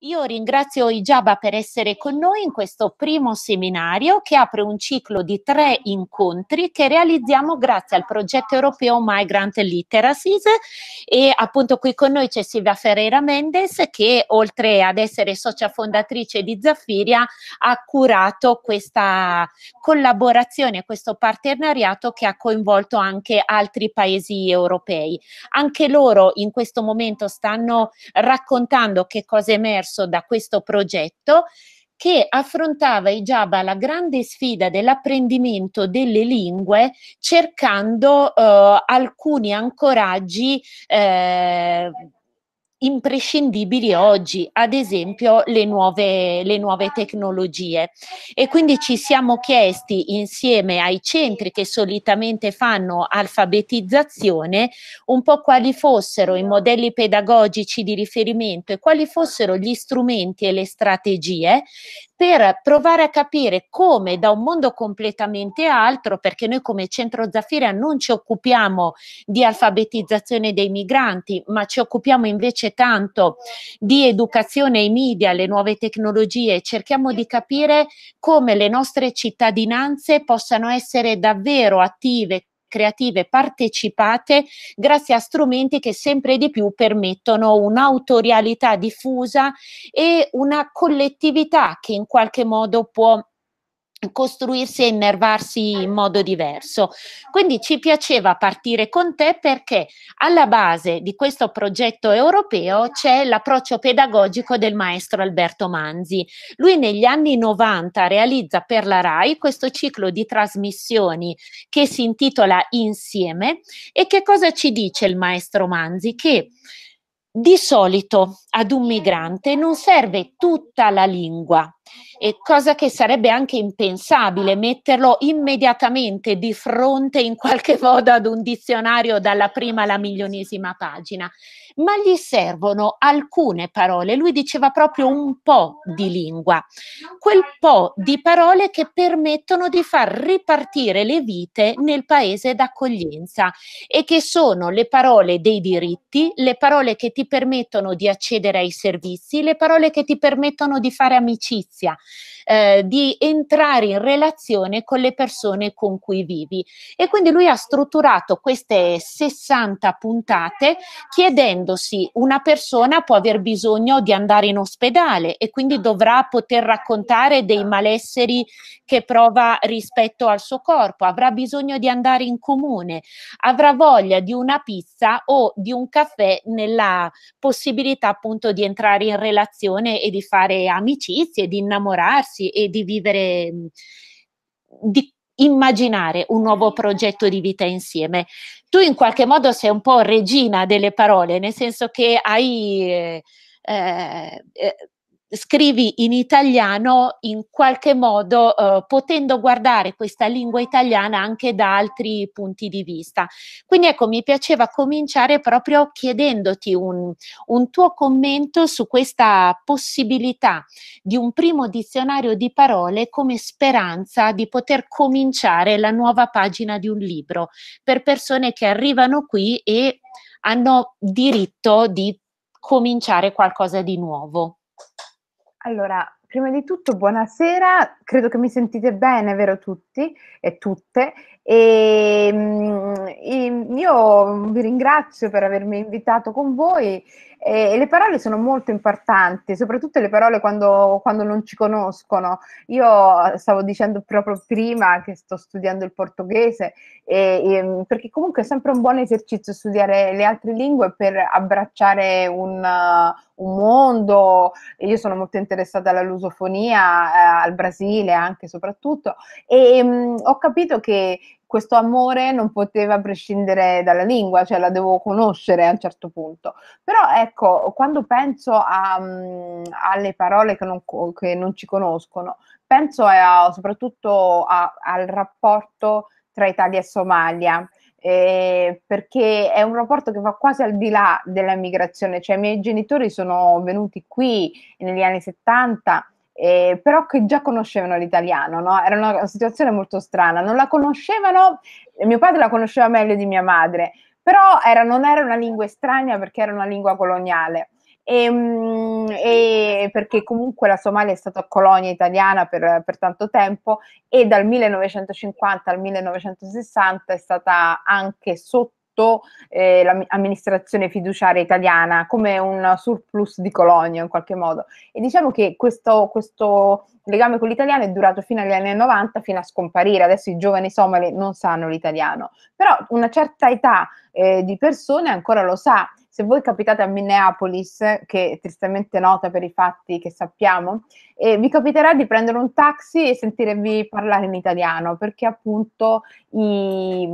Io ringrazio Ijaba per essere con noi in questo primo seminario che apre un ciclo di tre incontri che realizziamo grazie al progetto europeo Migrant Literacies e appunto qui con noi c'è Silvia Ferreira Mendes che oltre ad essere socia fondatrice di Zaffiria ha curato questa collaborazione, questo partenariato che ha coinvolto anche altri paesi europei. Anche loro in questo momento stanno raccontando che cosa è emerso emerso da questo progetto che affrontava i Java la grande sfida dell'apprendimento delle lingue cercando eh, alcuni ancoraggi eh, imprescindibili oggi, ad esempio le nuove, le nuove, tecnologie. E quindi ci siamo chiesti insieme ai centri che solitamente fanno alfabetizzazione un po' quali fossero i modelli pedagogici di riferimento e quali fossero gli strumenti e le strategie per provare a capire come da un mondo completamente altro, perché noi come Centro Zafira non ci occupiamo di alfabetizzazione dei migranti, ma ci occupiamo invece tanto di educazione ai media, alle nuove tecnologie, cerchiamo di capire come le nostre cittadinanze possano essere davvero attive, creative partecipate grazie a strumenti che sempre di più permettono un'autorialità diffusa e una collettività che in qualche modo può costruirsi e innervarsi in modo diverso. Quindi ci piaceva partire con te perché alla base di questo progetto europeo c'è l'approccio pedagogico del maestro Alberto Manzi. Lui negli anni 90 realizza per la RAI questo ciclo di trasmissioni che si intitola Insieme e che cosa ci dice il maestro Manzi? Che di solito ad un migrante non serve tutta la lingua, cosa che sarebbe anche impensabile metterlo immediatamente di fronte in qualche modo ad un dizionario dalla prima alla milionesima pagina ma gli servono alcune parole. Lui diceva proprio un po' di lingua, quel po' di parole che permettono di far ripartire le vite nel paese d'accoglienza e che sono le parole dei diritti, le parole che ti permettono di accedere ai servizi, le parole che ti permettono di fare amicizia. Eh, di entrare in relazione con le persone con cui vivi. E quindi lui ha strutturato queste 60 puntate chiedendosi una persona può aver bisogno di andare in ospedale e quindi dovrà poter raccontare dei malesseri che prova rispetto al suo corpo, avrà bisogno di andare in comune, avrà voglia di una pizza o di un caffè nella possibilità appunto di entrare in relazione e di fare amicizie, di innamorarsi reinventarsi e di vivere, di immaginare un nuovo progetto di vita insieme. Tu in qualche modo sei un po' regina delle parole, nel senso che hai... Eh, eh, scrivi in italiano in qualche modo eh, potendo guardare questa lingua italiana anche da altri punti di vista. Quindi ecco, mi piaceva cominciare proprio chiedendoti un, un tuo commento su questa possibilità di un primo dizionario di parole come speranza di poter cominciare la nuova pagina di un libro per persone che arrivano qui e hanno diritto di cominciare qualcosa di nuovo. Allora, prima di tutto buonasera, credo che mi sentite bene, vero tutti e tutte. E, ehm, e ehm, io vi ringrazio per avermi invitato con voi e le parole sono molto importanti, soprattutto le parole quando, quando, non ci conoscono. Io eh, stavo dicendo proprio prima che sto studiando il portoghese, e, e, mm, perché comunque è sempre un buon esercizio studiare le altre lingue per abbracciare un, uh, un mondo. Io sono molto interessata alla lusofonia, uh, al Brasile anche soprattutto, e um, ho capito che questo amore non poteva prescindere dalla lingua, cioè la devo conoscere a un certo punto. Però ecco, quando penso a, um, alle parole che non, che non, ci conoscono, penso a, soprattutto a, al rapporto tra Italia e Somalia. Eh, perché è un rapporto che va quasi al di là della migrazione, cioè i miei genitori sono venuti qui negli anni 70 eh, però che già conoscevano l'italiano, no? era una situazione molto strana, non la conoscevano, mio padre la conosceva meglio di mia madre, però era, non era una lingua estranea perché era una lingua coloniale. E, ehm, e, perché comunque la Somalia è stata colonia italiana per, per, tanto tempo e dal 1950 al 1960 è stata anche sotto tutto eh, l'amministrazione fiduciaria italiana come un surplus di colonia in qualche modo. E diciamo che questo, questo legame con l'italiano è durato fino agli anni 90, fino a scomparire. Adesso i giovani somali non sanno l'italiano, però una certa età eh, di persone ancora lo sa se voi capitate a Minneapolis, che è tristemente nota per i fatti che sappiamo, eh, vi capiterà di prendere un taxi e sentirvi parlare in italiano, perché appunto i,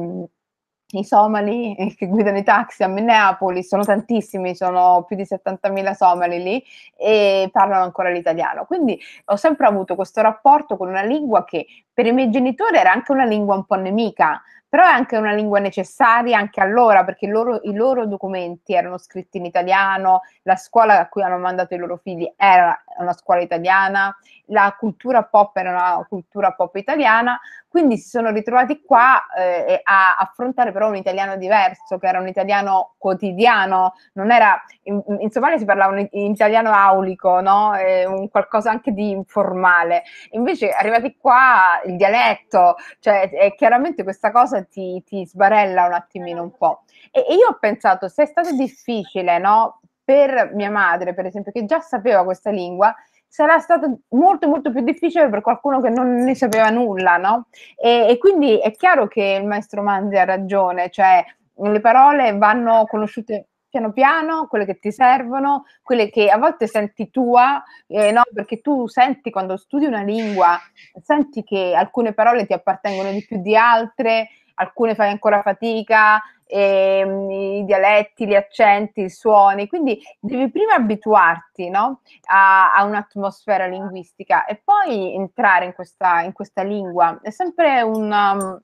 i somali che guidano i taxi a Minneapolis sono tantissimi, sono più di 70.000 somali lì e parlano ancora l'italiano. Quindi ho sempre avuto questo rapporto con una lingua che per i miei genitori era anche una lingua un po' nemica, però è anche una lingua necessaria anche allora, perché loro, i loro documenti erano scritti in italiano, la scuola a cui hanno mandato i loro figli era una scuola italiana, la cultura pop era una cultura pop italiana, quindi si sono ritrovati qua eh, a affrontare però un italiano diverso, che era un italiano quotidiano, non era, in, in Somalia si parlava in italiano aulico, no? eh, un qualcosa anche di informale, invece arrivati qua il dialetto, cioè è chiaramente questa cosa ti, ti sbarella un attimino un po'. E, e io ho pensato, se è stato difficile, no? Per mia madre, per esempio, che già sapeva questa lingua, sarà stato molto molto più difficile per qualcuno che non ne sapeva nulla, no? E, e, quindi è chiaro che il maestro Manzi ha ragione, cioè le parole vanno conosciute piano piano, quelle che ti servono, quelle che a volte senti tua, eh, no? Perché tu senti quando studi una lingua, senti che alcune parole ti appartengono di più di altre, alcune fai ancora fatica, e, ehm, i dialetti, gli accenti, i suoni, quindi devi prima abituarti no? a, a, un'atmosfera linguistica e poi entrare in questa, in questa lingua. È sempre un... Um,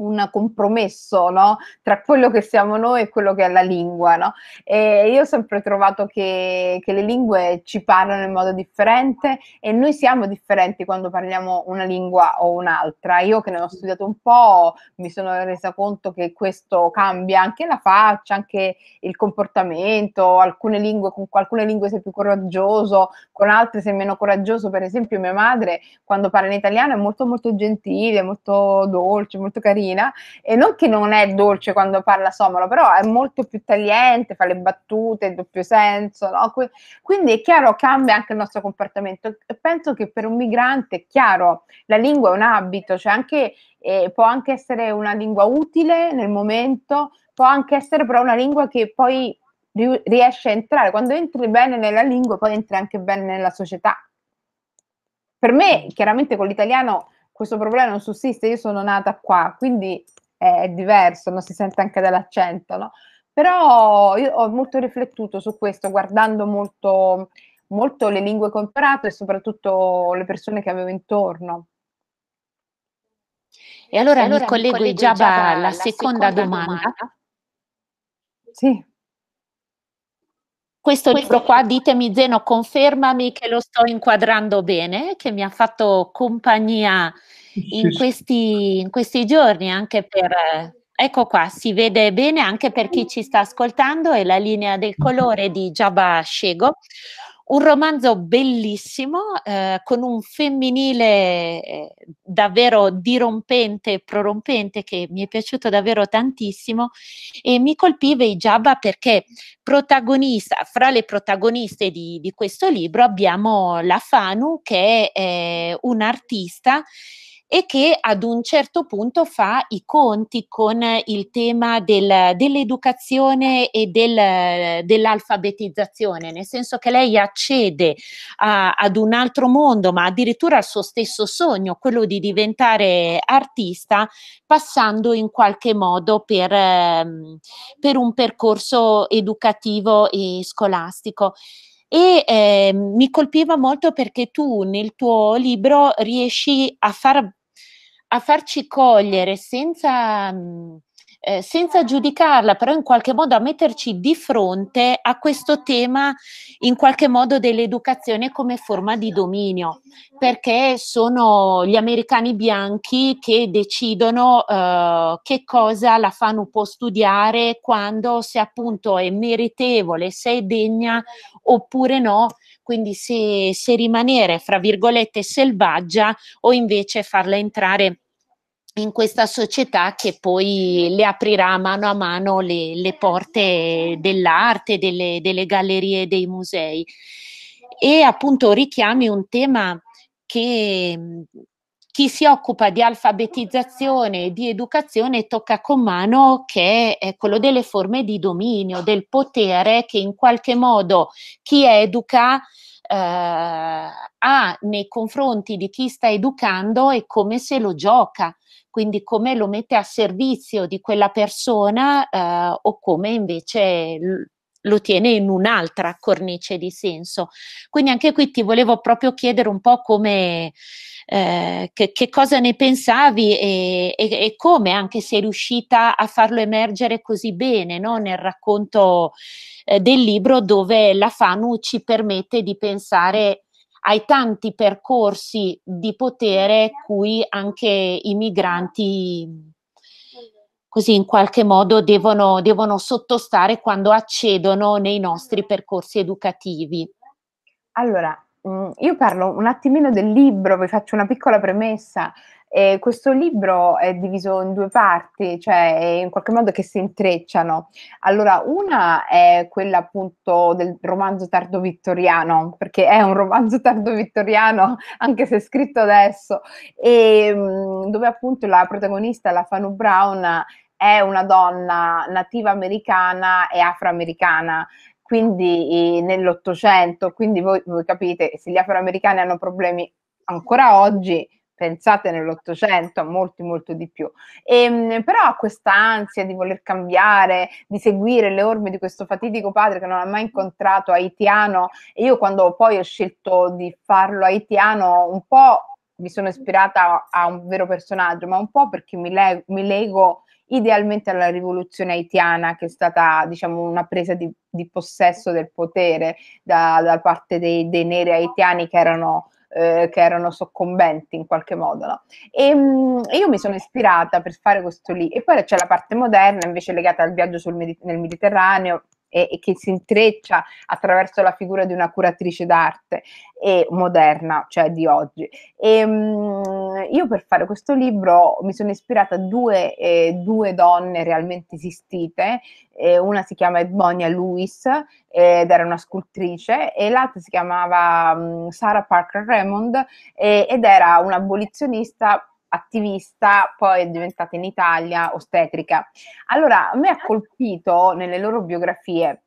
un compromesso no? tra quello che siamo noi e quello che è la lingua. No? E io ho sempre trovato che, che, le lingue ci parlano in modo differente e noi siamo differenti quando parliamo una lingua o un'altra. Io che ne ho studiato un po' mi sono resa conto che questo cambia anche la faccia, anche il comportamento, alcune lingue, con alcune lingue sei più coraggioso, con altre sei meno coraggioso. Per esempio mia madre quando parla in italiano è molto molto gentile, molto dolce, molto carina bambina e non che non è dolce quando parla somalo, però è molto più tagliente, fa le battute, il doppio senso, no? quindi è chiaro cambia anche il nostro comportamento. Penso che per un migrante è chiaro, la lingua è un abito, cioè anche, eh, può anche essere una lingua utile nel momento, può anche essere però una lingua che poi riesce a entrare, quando entri bene nella lingua poi entri anche bene nella società. Per me, chiaramente con l'italiano questo problema non sussiste, io sono nata qua, quindi è, diverso, non si sente anche dall'accento, no? Però io ho molto riflettuto su questo, guardando molto, molto le lingue che ho imparato e soprattutto le persone che avevo intorno. E allora, e allora mi collego, mi collego già alla seconda, seconda domanda. domanda. Sì questo libro qua, ditemi Zeno, confermami che lo sto inquadrando bene, che mi ha fatto compagnia in questi, in questi giorni anche per... Ecco qua, si vede bene anche per chi ci sta ascoltando, è la linea del mhm. colore di Giaba Scego, un romanzo bellissimo eh, con un femminile eh, davvero dirompente e prorompente che mi è piaciuto davvero tantissimo e mi colpiva i Veijaba perché fra le protagoniste di, di, questo libro abbiamo la Fanu che è eh, un'artista e che ad un certo punto fa i conti con il tema del, dell'educazione e del, dell'alfabetizzazione, nel senso che lei accede a, ad un altro mondo, ma addirittura al suo stesso sogno, quello di diventare artista, passando in qualche modo per, ehm, per un percorso educativo e scolastico e eh, mi colpiva molto perché tu nel tuo libro riesci a far a farci cogliere senza... Mh, mm, eh, senza giudicarla, però in qualche modo a metterci di fronte a questo tema in qualche modo dell'educazione come forma di dominio, perché sono gli americani bianchi che decidono eh, che cosa la fanno può studiare, quando se appunto è meritevole, se è degna oppure no quindi se, se, rimanere fra virgolette selvaggia o invece farla entrare in questa società che poi le aprirà mano a mano le, le porte dell'arte, delle, delle gallerie, dei musei. E appunto richiami un tema che mm, chi si occupa di alfabetizzazione e di educazione tocca con mano che è quello delle forme di dominio, del potere che in qualche modo chi educa eh, ha nei confronti di chi sta educando e come se lo gioca quindi come lo mette a servizio di quella persona eh, o come invece lo tiene in un'altra cornice di senso. Quindi anche qui ti volevo proprio chiedere un po' come, eh, che, che, cosa ne pensavi e, e, e, come anche sei riuscita a farlo emergere così bene no? nel racconto eh, del libro dove la FANU ci permette di pensare ai tanti percorsi di potere cui anche i migranti così in qualche modo devono, devono sottostare quando accedono nei nostri percorsi educativi. Allora, mm, io parlo un attimino del libro, vi faccio una piccola premessa. Eh, questo libro è diviso in due parti, cioè in qualche modo che si intrecciano. Allora, una è quella appunto del romanzo tardo vittoriano, perché è un romanzo tardo vittoriano, anche se scritto adesso, e, mm, dove appunto la protagonista, la Fanu Brown, è una donna nativa americana e afroamericana quindi nell'Ottocento, quindi voi, voi capite se gli afroamericani hanno problemi ancora oggi, pensate nell'Ottocento, molti molto di più. E, ehm, però questa ansia di voler cambiare, di seguire le orme di questo fatidico padre che non ha mai incontrato haitiano, e io quando poi ho scelto di farlo haitiano un po' mi sono ispirata a un vero personaggio, ma un po' perché mi, le- mi leggo idealmente alla rivoluzione haitiana, che è stata diciamo, una presa di, di possesso del potere da, da parte dei, dei, neri haitiani che erano eh, che erano soccombenti in qualche modo. No? E, mh, mm, io mi sono ispirata per fare questo lì. E poi c'è la parte moderna invece legata al viaggio Mediter- nel Mediterraneo, e, e che si intreccia attraverso la figura di una curatrice d'arte e moderna, cioè di oggi. E, ehm, mh, io per fare questo libro mi sono ispirata a due, eh, due donne realmente esistite, eh, una si chiama Edmonia Lewis eh, ed era una scultrice e l'altra si chiamava mh, mm, Sarah Parker Raymond eh, ed era un'abolizionista attivista, poi è diventata in Italia ostetrica. Allora, a me ha colpito nelle loro biografie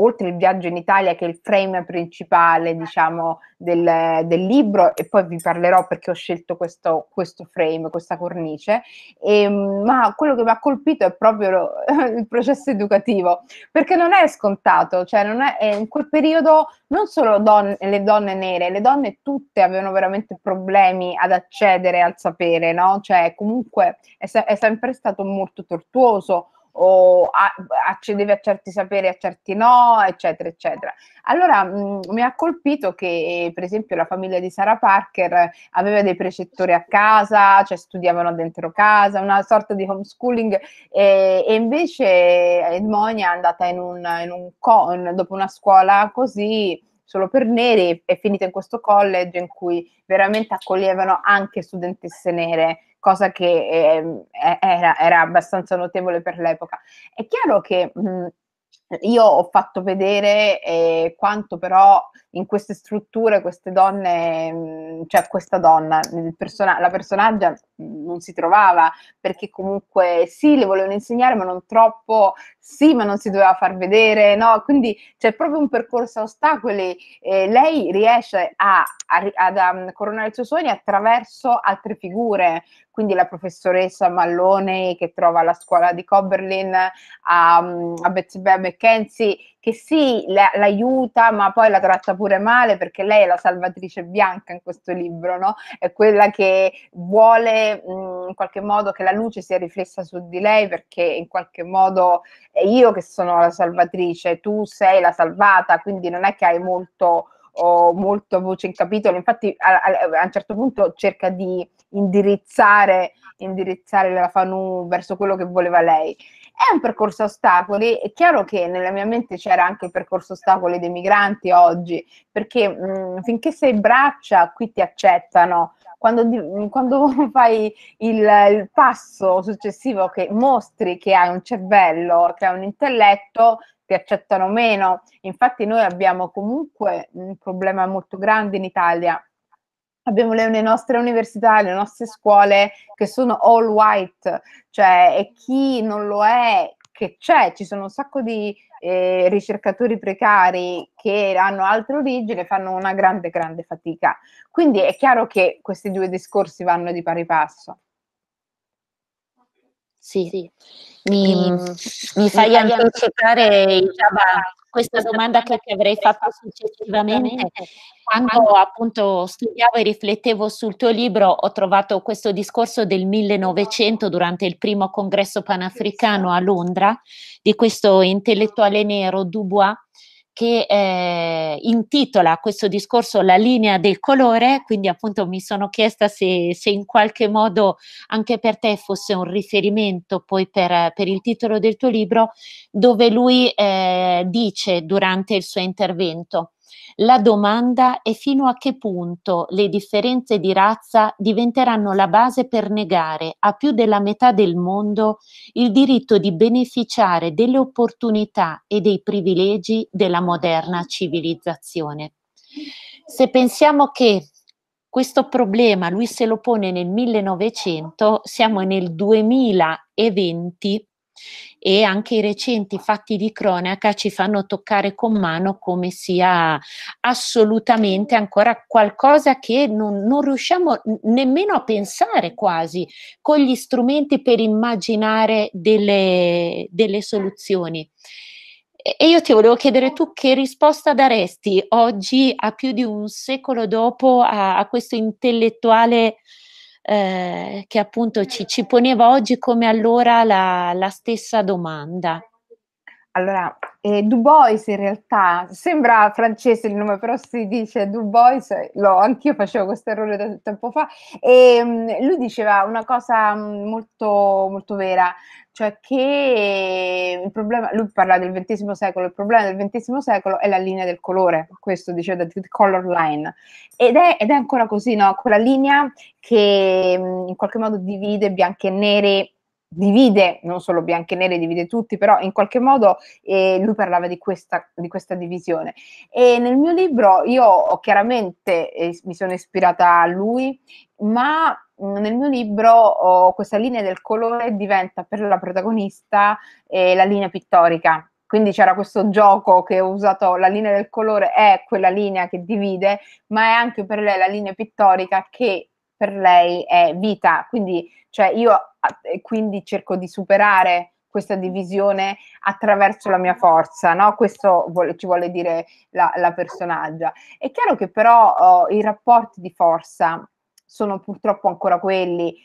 oltre il viaggio in Italia che è il frame principale diciamo, del, del, libro e poi vi parlerò perché ho scelto questo, questo frame, questa cornice, e, ehm, ma quello che mi ha colpito è proprio il processo educativo, perché non è scontato, cioè non è, in quel periodo non solo don, le donne nere, le donne tutte avevano veramente problemi ad accedere al sapere, no? cioè comunque è, è sempre stato molto tortuoso o a, accedevi a certi saperi, a certi no, eccetera, eccetera. Allora mh, mi ha colpito che per esempio la famiglia di Sarah Parker aveva dei precettori a casa, cioè studiavano dentro casa, una sorta di homeschooling e, e invece Edmonia è andata in un, in un co- dopo una scuola così solo per neri è finita in questo college in cui veramente accoglievano anche studentesse nere cosa che eh, era, era, abbastanza notevole per l'epoca. È chiaro che mh, io ho fatto vedere eh, quanto però in queste strutture queste donne, mm, cioè questa donna, persona- la personaggia mm, non si trovava perché comunque sì, le volevano insegnare ma non troppo, sì ma non si doveva far vedere, no? Quindi c'è proprio un percorso a ostacoli, eh, lei riesce a, a, ad um, coronare i suoi sogni attraverso altre figure, quindi la professoressa Mallone che trova la scuola di Coberlin a, mm, a Betsy Bebe Kenzie che sì, l'aiuta, ma poi la tratta pure male perché lei è la salvatrice bianca in questo libro, no? È quella che vuole mh, in qualche modo che la luce sia riflessa su di lei perché in qualche modo è io che sono la salvatrice, tu sei la salvata, quindi non è che hai molto molto voce in capitolo, infatti a, a, a, un certo punto cerca di indirizzare, indirizzare la Fanu verso quello che voleva lei. È un percorso a ostacoli, è chiaro che nella mia mente c'era anche il percorso ostacoli dei migranti oggi, perché mh, mm, finché sei braccia qui ti accettano, quando, mm, quando, fai il, il, passo successivo che mostri che hai un cervello, che hai un intelletto, ti accettano meno. Infatti noi abbiamo comunque un problema molto grande in Italia abbiamo le, le, nostre università, le nostre scuole che sono all white, cioè e chi non lo è, che c'è, ci sono un sacco di eh, ricercatori precari che hanno altre origini, e fanno una grande, grande fatica. Quindi è chiaro che questi due discorsi vanno di pari passo. Sì, sì. Mi, mi, mi fai anticipare il Java questa domanda che ti avrei fatto successivamente. Quando appunto studiavo e riflettevo sul tuo libro, ho trovato questo discorso del 1900 durante il primo congresso panafricano a Londra di questo intellettuale nero Dubois che eh, intitola questo discorso La linea del colore, quindi appunto mi sono chiesta se, se in qualche modo anche per te fosse un riferimento poi per, per il titolo del tuo libro, dove lui eh, dice durante il suo intervento la domanda è fino a che punto le differenze di razza diventeranno la base per negare a più della metà del mondo il diritto di beneficiare delle opportunità e dei privilegi della moderna civilizzazione. Se pensiamo che questo problema lui se lo pone nel 1900, siamo nel 2020 e anche i recenti fatti di cronaca ci fanno toccare con mano come sia assolutamente ancora qualcosa che non, non riusciamo nemmeno a pensare quasi con gli strumenti per immaginare delle, delle soluzioni. E io ti volevo chiedere tu che risposta daresti oggi, a più di un secolo dopo, a, a questo intellettuale eh, che appunto ci, ci, poneva oggi come allora la, la stessa domanda. Allora, eh, Du Bois in realtà sembra francese il nome, però si dice Du Bois, lo, anch'io facevo questo errore da tempo fa, e mh, mm, lui diceva una cosa mm, molto, molto vera, cioè che il problema, lui parla del XX secolo, il problema del XX secolo è la linea del colore, questo diceva The Color Line, ed è, ed è ancora così, no? quella linea che mh, mm, in qualche modo divide bianchi e neri divide non solo bianchi e neri, divide tutti, però in qualche modo eh, lui parlava di questa, di questa, divisione. E nel mio libro io chiaramente eh, mi sono ispirata a lui, ma mm, nel mio libro oh, questa linea del colore diventa per la protagonista eh, la linea pittorica, quindi c'era questo gioco che ho usato, la linea del colore è quella linea che divide, ma è anche per lei la linea pittorica che per lei è vita, quindi, cioè io ah, quindi cerco di superare questa divisione attraverso la mia forza, no? questo vuole, ci vuole dire la, la personaggia. È chiaro che però oh, i rapporti di forza sono purtroppo ancora quelli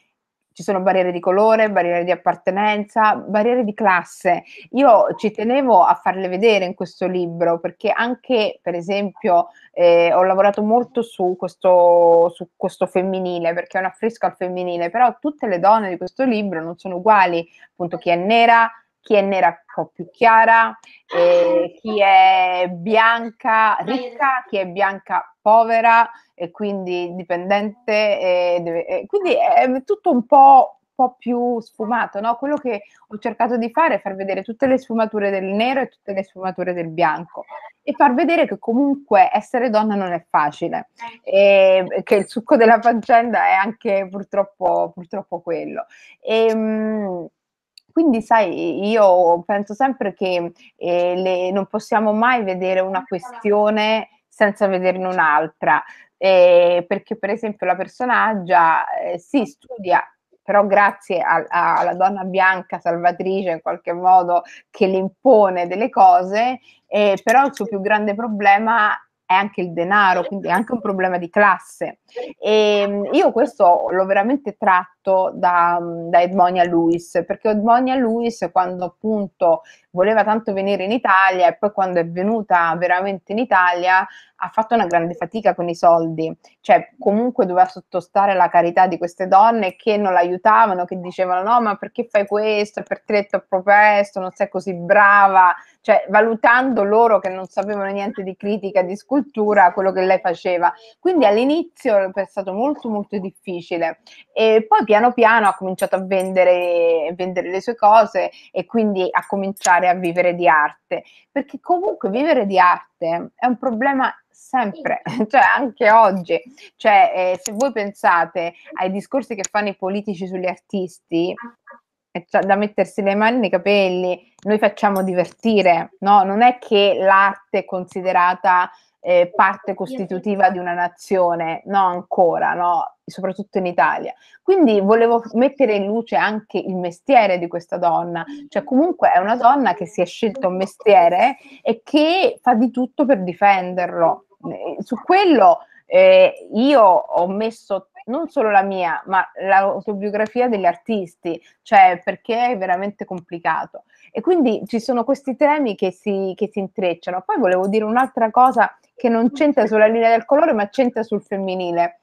ci sono barriere di colore, barriere di appartenenza, barriere di classe. Io ci tenevo a farle vedere in questo libro perché anche, per esempio, eh, ho lavorato molto su questo, su questo femminile, perché è un affresco al femminile, però tutte le donne di questo libro non sono uguali, appunto chi è nera, chi è nera un po' più chiara, eh, chi è bianca ricca, chi è bianca povera, e quindi dipendente, e deve, e quindi è tutto un po' po' più sfumato, no? Quello che ho cercato di fare è far vedere tutte le sfumature del nero e tutte le sfumature del bianco e far vedere che comunque essere donna non è facile e che il succo della faccenda è anche purtroppo, purtroppo quello. E, ehm, quindi, sai, io penso sempre che eh, le, non possiamo mai vedere una questione senza vederne un'altra eh, perché per esempio la personaggia eh, si studia però grazie a, a, alla donna bianca salvatrice in qualche modo che le impone delle cose, eh, però il suo più grande problema è anche il denaro, quindi è anche un problema di classe. E ehm, io questo l'ho veramente tratto fatto da, da Edmonia Lewis, perché Edmonia Lewis quando appunto voleva tanto venire in Italia e poi quando è venuta veramente in Italia ha fatto una grande fatica con i soldi, cioè comunque doveva sottostare la carità di queste donne che non l'aiutavano, che dicevano no ma perché fai questo, per te è troppo presto, non sei così brava, cioè valutando loro che non sapevano niente di critica, di scultura, quello che lei faceva. Quindi all'inizio è stato molto molto difficile e poi piano piano ha cominciato a vendere, vendere le sue cose e quindi a cominciare a vivere di arte. Perché comunque vivere di arte è un problema sempre, cioè anche oggi. Cioè, eh, se voi pensate ai discorsi che fanno i politici sugli artisti, eh, cioè, da mettersi le mani nei capelli, noi facciamo divertire, no? Non è che l'arte è considerata eh, parte costitutiva di una nazione, no ancora, no? soprattutto in Italia. Quindi volevo mettere in luce anche il mestiere di questa donna, cioè comunque è una donna che si è scelta un mestiere e che fa di tutto per difenderlo. Eh, su quello eh, io ho messo non solo la mia, ma l'autobiografia degli artisti, cioè perché è veramente complicato. E quindi ci sono questi temi che si, che si intrecciano. Poi volevo dire un'altra cosa che non c'entra sulla linea del colore, ma c'entra sul femminile.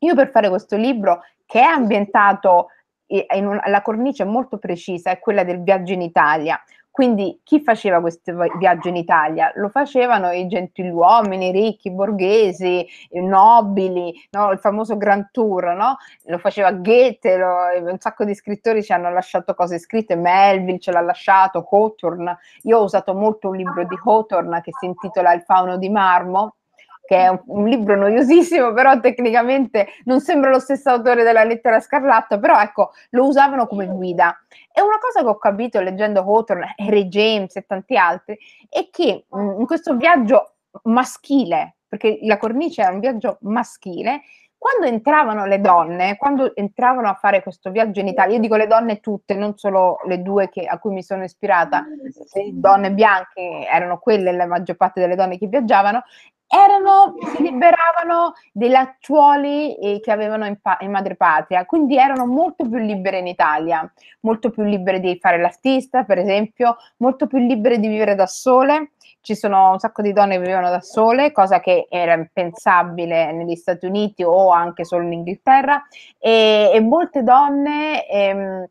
Io per fare questo libro, che è ambientato eh, in un, la cornice molto precisa, è quella del viaggio in Italia, quindi chi faceva questo viaggio in Italia? Lo facevano i gentiluomini, i ricchi, i borghesi, i nobili, no? il famoso Grand Tour, no? lo faceva Goethe, lo, un sacco di scrittori ci hanno lasciato cose scritte, Melville ce l'ha lasciato, Hawthorne, io ho usato molto un libro di Hawthorne che si intitola Il fauno di marmo, che è un, libro noiosissimo, però tecnicamente non sembra lo stesso autore della lettera scarlatta, però ecco, lo usavano come guida. E una cosa che ho capito leggendo Hawthorne, Ray James e tanti altri, è che mm, in questo viaggio maschile, perché la cornice era un viaggio maschile, quando entravano le donne, quando entravano a fare questo viaggio in Italia, io dico le donne tutte, non solo le due che, a cui mi sono ispirata, le donne bianche erano quelle la maggior parte delle donne che viaggiavano, erano, si liberavano dei lacciuoli eh, che avevano in, pa- in madrepatria, quindi erano molto più libere in Italia, molto più libere di fare l'artista, per esempio, molto più libere di vivere da sole. Ci sono un sacco di donne che vivevano da sole, cosa che era impensabile negli Stati Uniti o anche solo in Inghilterra, e, e molte donne. Ehm,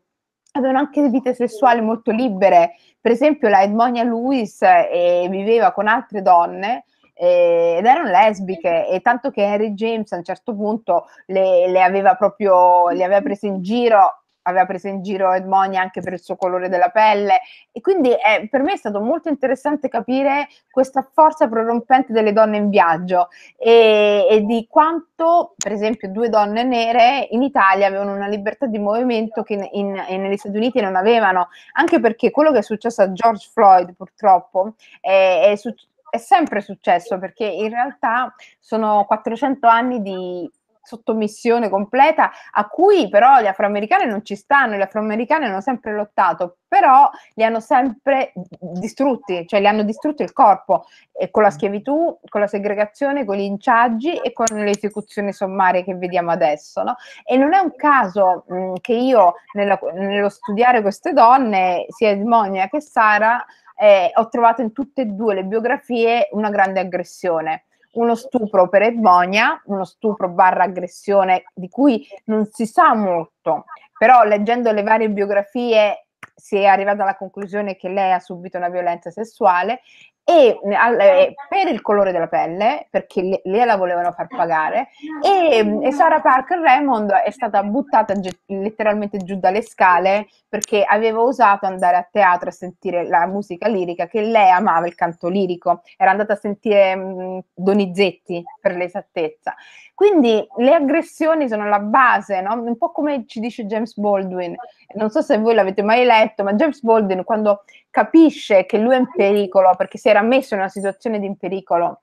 avevano anche vite sessuali molto libere. Per esempio, la Edmonia Lewis eh, viveva con altre donne, eh, ed erano lesbiche e tanto che Harry James a un certo punto le, le aveva proprio, le aveva prese in giro aveva preso in giro Edmonia anche per il suo colore della pelle e quindi eh, per me è stato molto interessante capire questa forza prorompente delle donne in viaggio e, e, di quanto per esempio due donne nere in Italia avevano una libertà di movimento che in, in, negli Stati Uniti non avevano anche perché quello che è successo a George Floyd purtroppo è, è successo è sempre successo perché in realtà sono 400 anni di sottomissione completa a cui però gli afroamericani non ci stanno, gli afroamericani hanno sempre lottato, però li hanno sempre distrutti, cioè li hanno distrutto il corpo e con la schiavitù, con la segregazione, con gli inciaggi e con le esecuzioni sommarie che vediamo adesso. No? E non è un caso mh, che io nella, nello studiare queste donne, sia Edmonia che Sara, eh, ho trovato in tutte e due le biografie una grande aggressione. Uno stupro per Edmonia, uno stupro barra aggressione di cui non si sa molto, però leggendo le varie biografie si è arrivata alla conclusione che lei ha subito una violenza sessuale e eh. per il colore della pelle, perché le, la volevano far eh. pagare, e, mm, e Sara Parker Raymond è stata buttata ge- letteralmente giù dalle scale perché aveva osato andare a teatro a sentire la musica lirica, che lei amava il canto lirico, era andata a sentire mh, mm, Donizetti per l'esattezza. Quindi le aggressioni sono la base, no? un po' come ci dice James Baldwin. Non so se voi l'avete mai letto, ma James Baldwin quando capisce che lui è in pericolo, perché si era messo in una situazione di pericolo,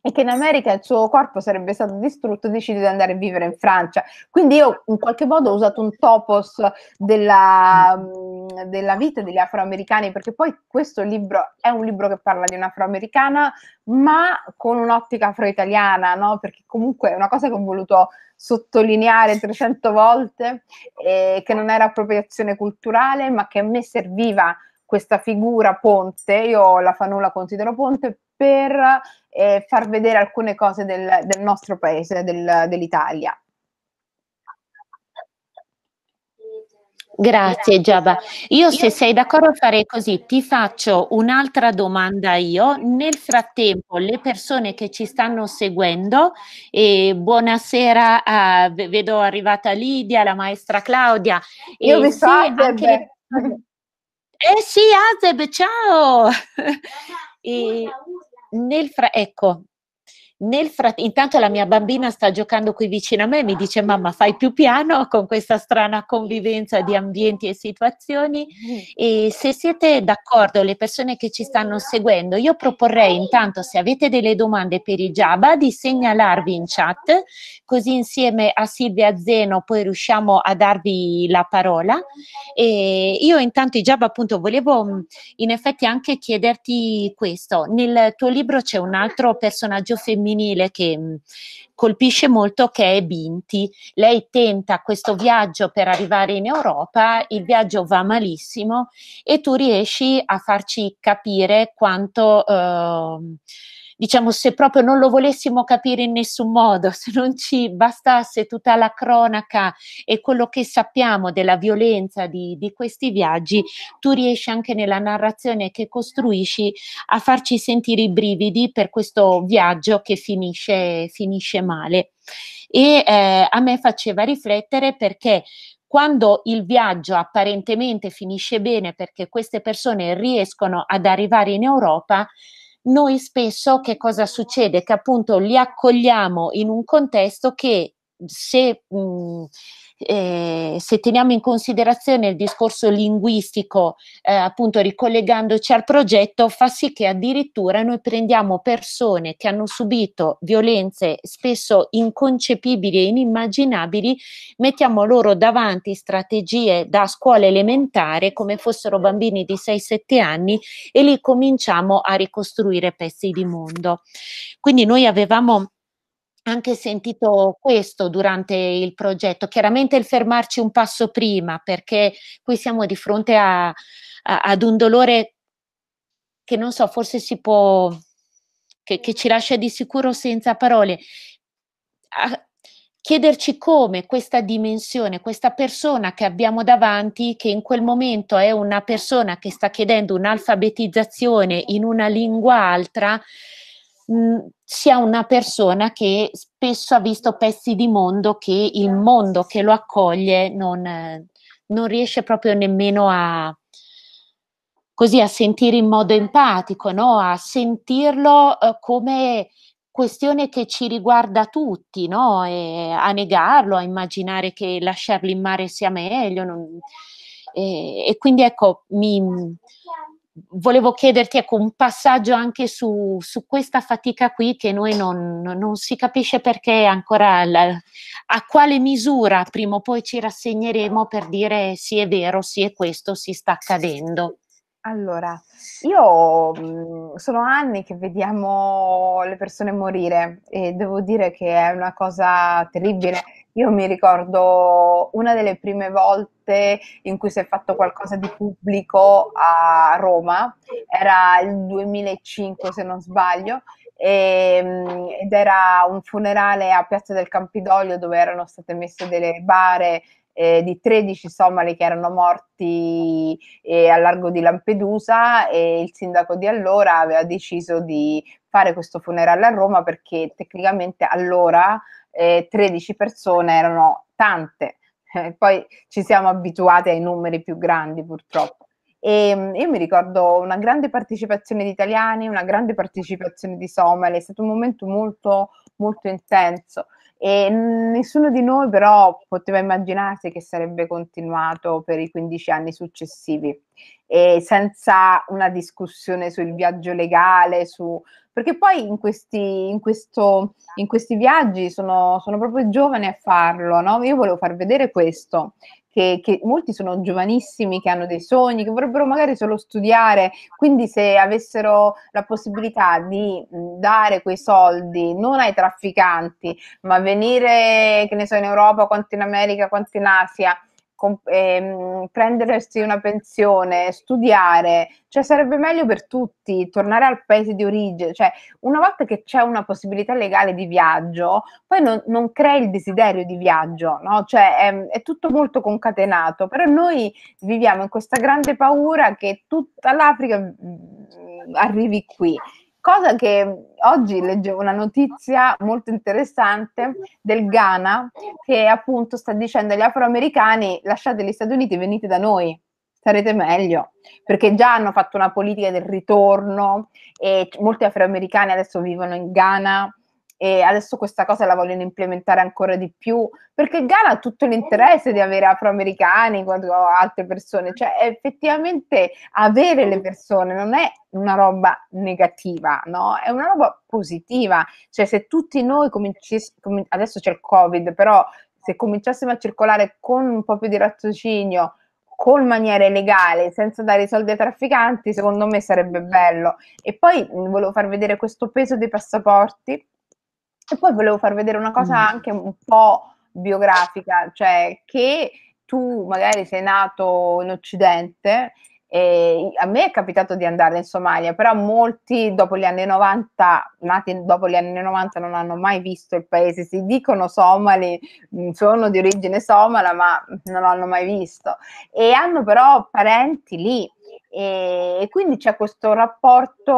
e che in America il suo corpo sarebbe stato distrutto, decide di andare a vivere in Francia. Quindi io in qualche modo ho usato un topos della, della vita degli afroamericani, perché poi questo libro è un libro che parla di un'afroamericana, ma con un'ottica afroitaliana, no? perché comunque è una cosa che ho voluto sottolineare 300 volte, eh, che non era appropriazione culturale, ma che a me serviva questa figura ponte, io la Fanù la considero ponte, per eh, far vedere alcune cose del, del nostro paese, del, dell'Italia. Grazie Giaba. Io se sei d'accordo farei così, ti faccio un'altra domanda io. Nel frattempo le persone che ci stanno seguendo, eh, buonasera, a, vedo arrivata Lidia, la maestra Claudia. Io eh, vi sì, anche... Eh sì, Azeb, ciao! e nel fra... Ecco, nel Frat- intanto la mia bambina sta giocando qui vicino a me, e mi dice mamma fai più piano con questa strana convivenza di ambienti e situazioni mm. e se siete d'accordo le persone che ci stanno seguendo, io proporrei intanto se avete delle domande per i Java di segnalarvi in chat, così insieme a Silvia Zeno poi riusciamo a darvi la parola. E io intanto i Java appunto volevo mm, in effetti anche chiederti questo, nel tuo libro c'è un altro personaggio femminile femminile che colpisce molto che è Binti. Lei tenta questo viaggio per arrivare in Europa, il viaggio va malissimo e tu riesci a farci capire quanto... Eh, diciamo, se proprio non lo volessimo capire in nessun modo, se non ci bastasse tutta la cronaca e quello che sappiamo della violenza di, di questi viaggi, tu riesci anche nella narrazione che costruisci a farci sentire i brividi per questo viaggio che finisce, finisce male. E eh, a me faceva riflettere perché quando il viaggio apparentemente finisce bene perché queste persone riescono ad arrivare in Europa, noi spesso che cosa succede? Che appunto li accogliamo in un contesto che se mh, mhmm, eh, se teniamo in considerazione il discorso linguistico, eh, appunto ricollegandoci al progetto, fa sì che addirittura noi prendiamo persone che hanno subito violenze spesso inconcepibili e inimmaginabili, mettiamo loro davanti strategie da scuola elementare come fossero bambini di 6-7 anni e li cominciamo a ricostruire pezzi di mondo. Quindi noi avevamo anche sentito questo durante il progetto. Chiaramente il fermarci un passo prima, perché qui siamo di fronte a, a, ad un dolore che non so, forse si può, che, che ci lascia di sicuro senza parole. A, chiederci come questa dimensione, questa persona che abbiamo davanti, che in quel momento è una persona che sta chiedendo un'alfabetizzazione in una lingua altra, Mm, sia una persona che spesso ha visto pezzi di mondo che il mondo che lo accoglie non, eh, non riesce proprio nemmeno a, così, a sentire in modo empatico, no? a sentirlo eh, come questione che ci riguarda tutti, no? a negarlo, a immaginare che lasciarli in mare sia meglio. Non... E, e, quindi ecco, mi, volevo chiederti ecco, un passaggio anche su, su questa fatica qui che noi non, non si capisce perché ancora la, a quale misura prima o poi ci rassegneremo per dire sì è vero, sì è questo, si sta accadendo. Allora, io mm, sono anni che vediamo le persone morire e devo dire che è una cosa terribile. Io mi ricordo una delle prime volte in cui si è fatto qualcosa di pubblico a Roma, era il 2005 se non sbaglio, e, ehm, ed era un funerale a Piazza del Campidoglio dove erano state messe delle bare eh, di 13 somali che erano morti eh, al largo di Lampedusa e il sindaco di allora aveva deciso di fare questo funerale a Roma perché tecnicamente allora eh, 13 persone erano tante. Eh, poi ci siamo abituati ai numeri più grandi purtroppo. E ehm, io mi ricordo una grande partecipazione di italiani, una grande partecipazione di somali, è stato un momento molto, molto intenso e nessuno di noi però poteva immaginarsi che sarebbe continuato per i 15 anni successivi e senza una discussione sul viaggio legale, su... perché poi in questi, in questo, in questi viaggi sono, sono, proprio giovani a farlo, no? io volevo far vedere questo, che, che, molti sono giovanissimi, che hanno dei sogni, che vorrebbero magari solo studiare, quindi se avessero la possibilità di dare quei soldi non ai trafficanti, ma venire, che ne so, in Europa, quanto in America, quanto in Asia, comp- ehm, prendersi una pensione, studiare, cioè sarebbe meglio per tutti tornare al paese di origine, cioè una volta che c'è una possibilità legale di viaggio, poi non, non crei il desiderio di viaggio, no? cioè, è, ehm, è, tutto molto concatenato, però noi viviamo in questa grande paura che tutta l'Africa mm, arrivi qui Cosa che oggi leggevo una notizia molto interessante del Ghana che appunto sta dicendo agli afroamericani lasciate gli Stati Uniti, venite da noi, sarete meglio, perché già hanno fatto una politica del ritorno e molti afroamericani adesso vivono in Ghana e adesso questa cosa la vogliono implementare ancora di più perché Ghana ha tutto l'interesse di avere afroamericani o altre persone, cioè effettivamente avere le persone non è una roba negativa, no? È una roba positiva, cioè se tutti noi cominciassimo, adesso c'è il Covid, però se cominciassimo a circolare con un po' più di razzocinio con maniere legali, senza dare i soldi ai trafficanti, secondo me sarebbe bello. E poi volevo far vedere questo peso dei passaporti e poi volevo far vedere una cosa mm. anche un po' biografica, cioè che tu magari sei nato in Occidente e a me è capitato di andare in Somalia, però molti dopo gli anni 90, nati dopo gli anni 90, non hanno mai visto il paese. Si dicono somali, mm, sono di origine somala, ma non l'hanno mai visto. E hanno però parenti lì e quindi c'è questo rapporto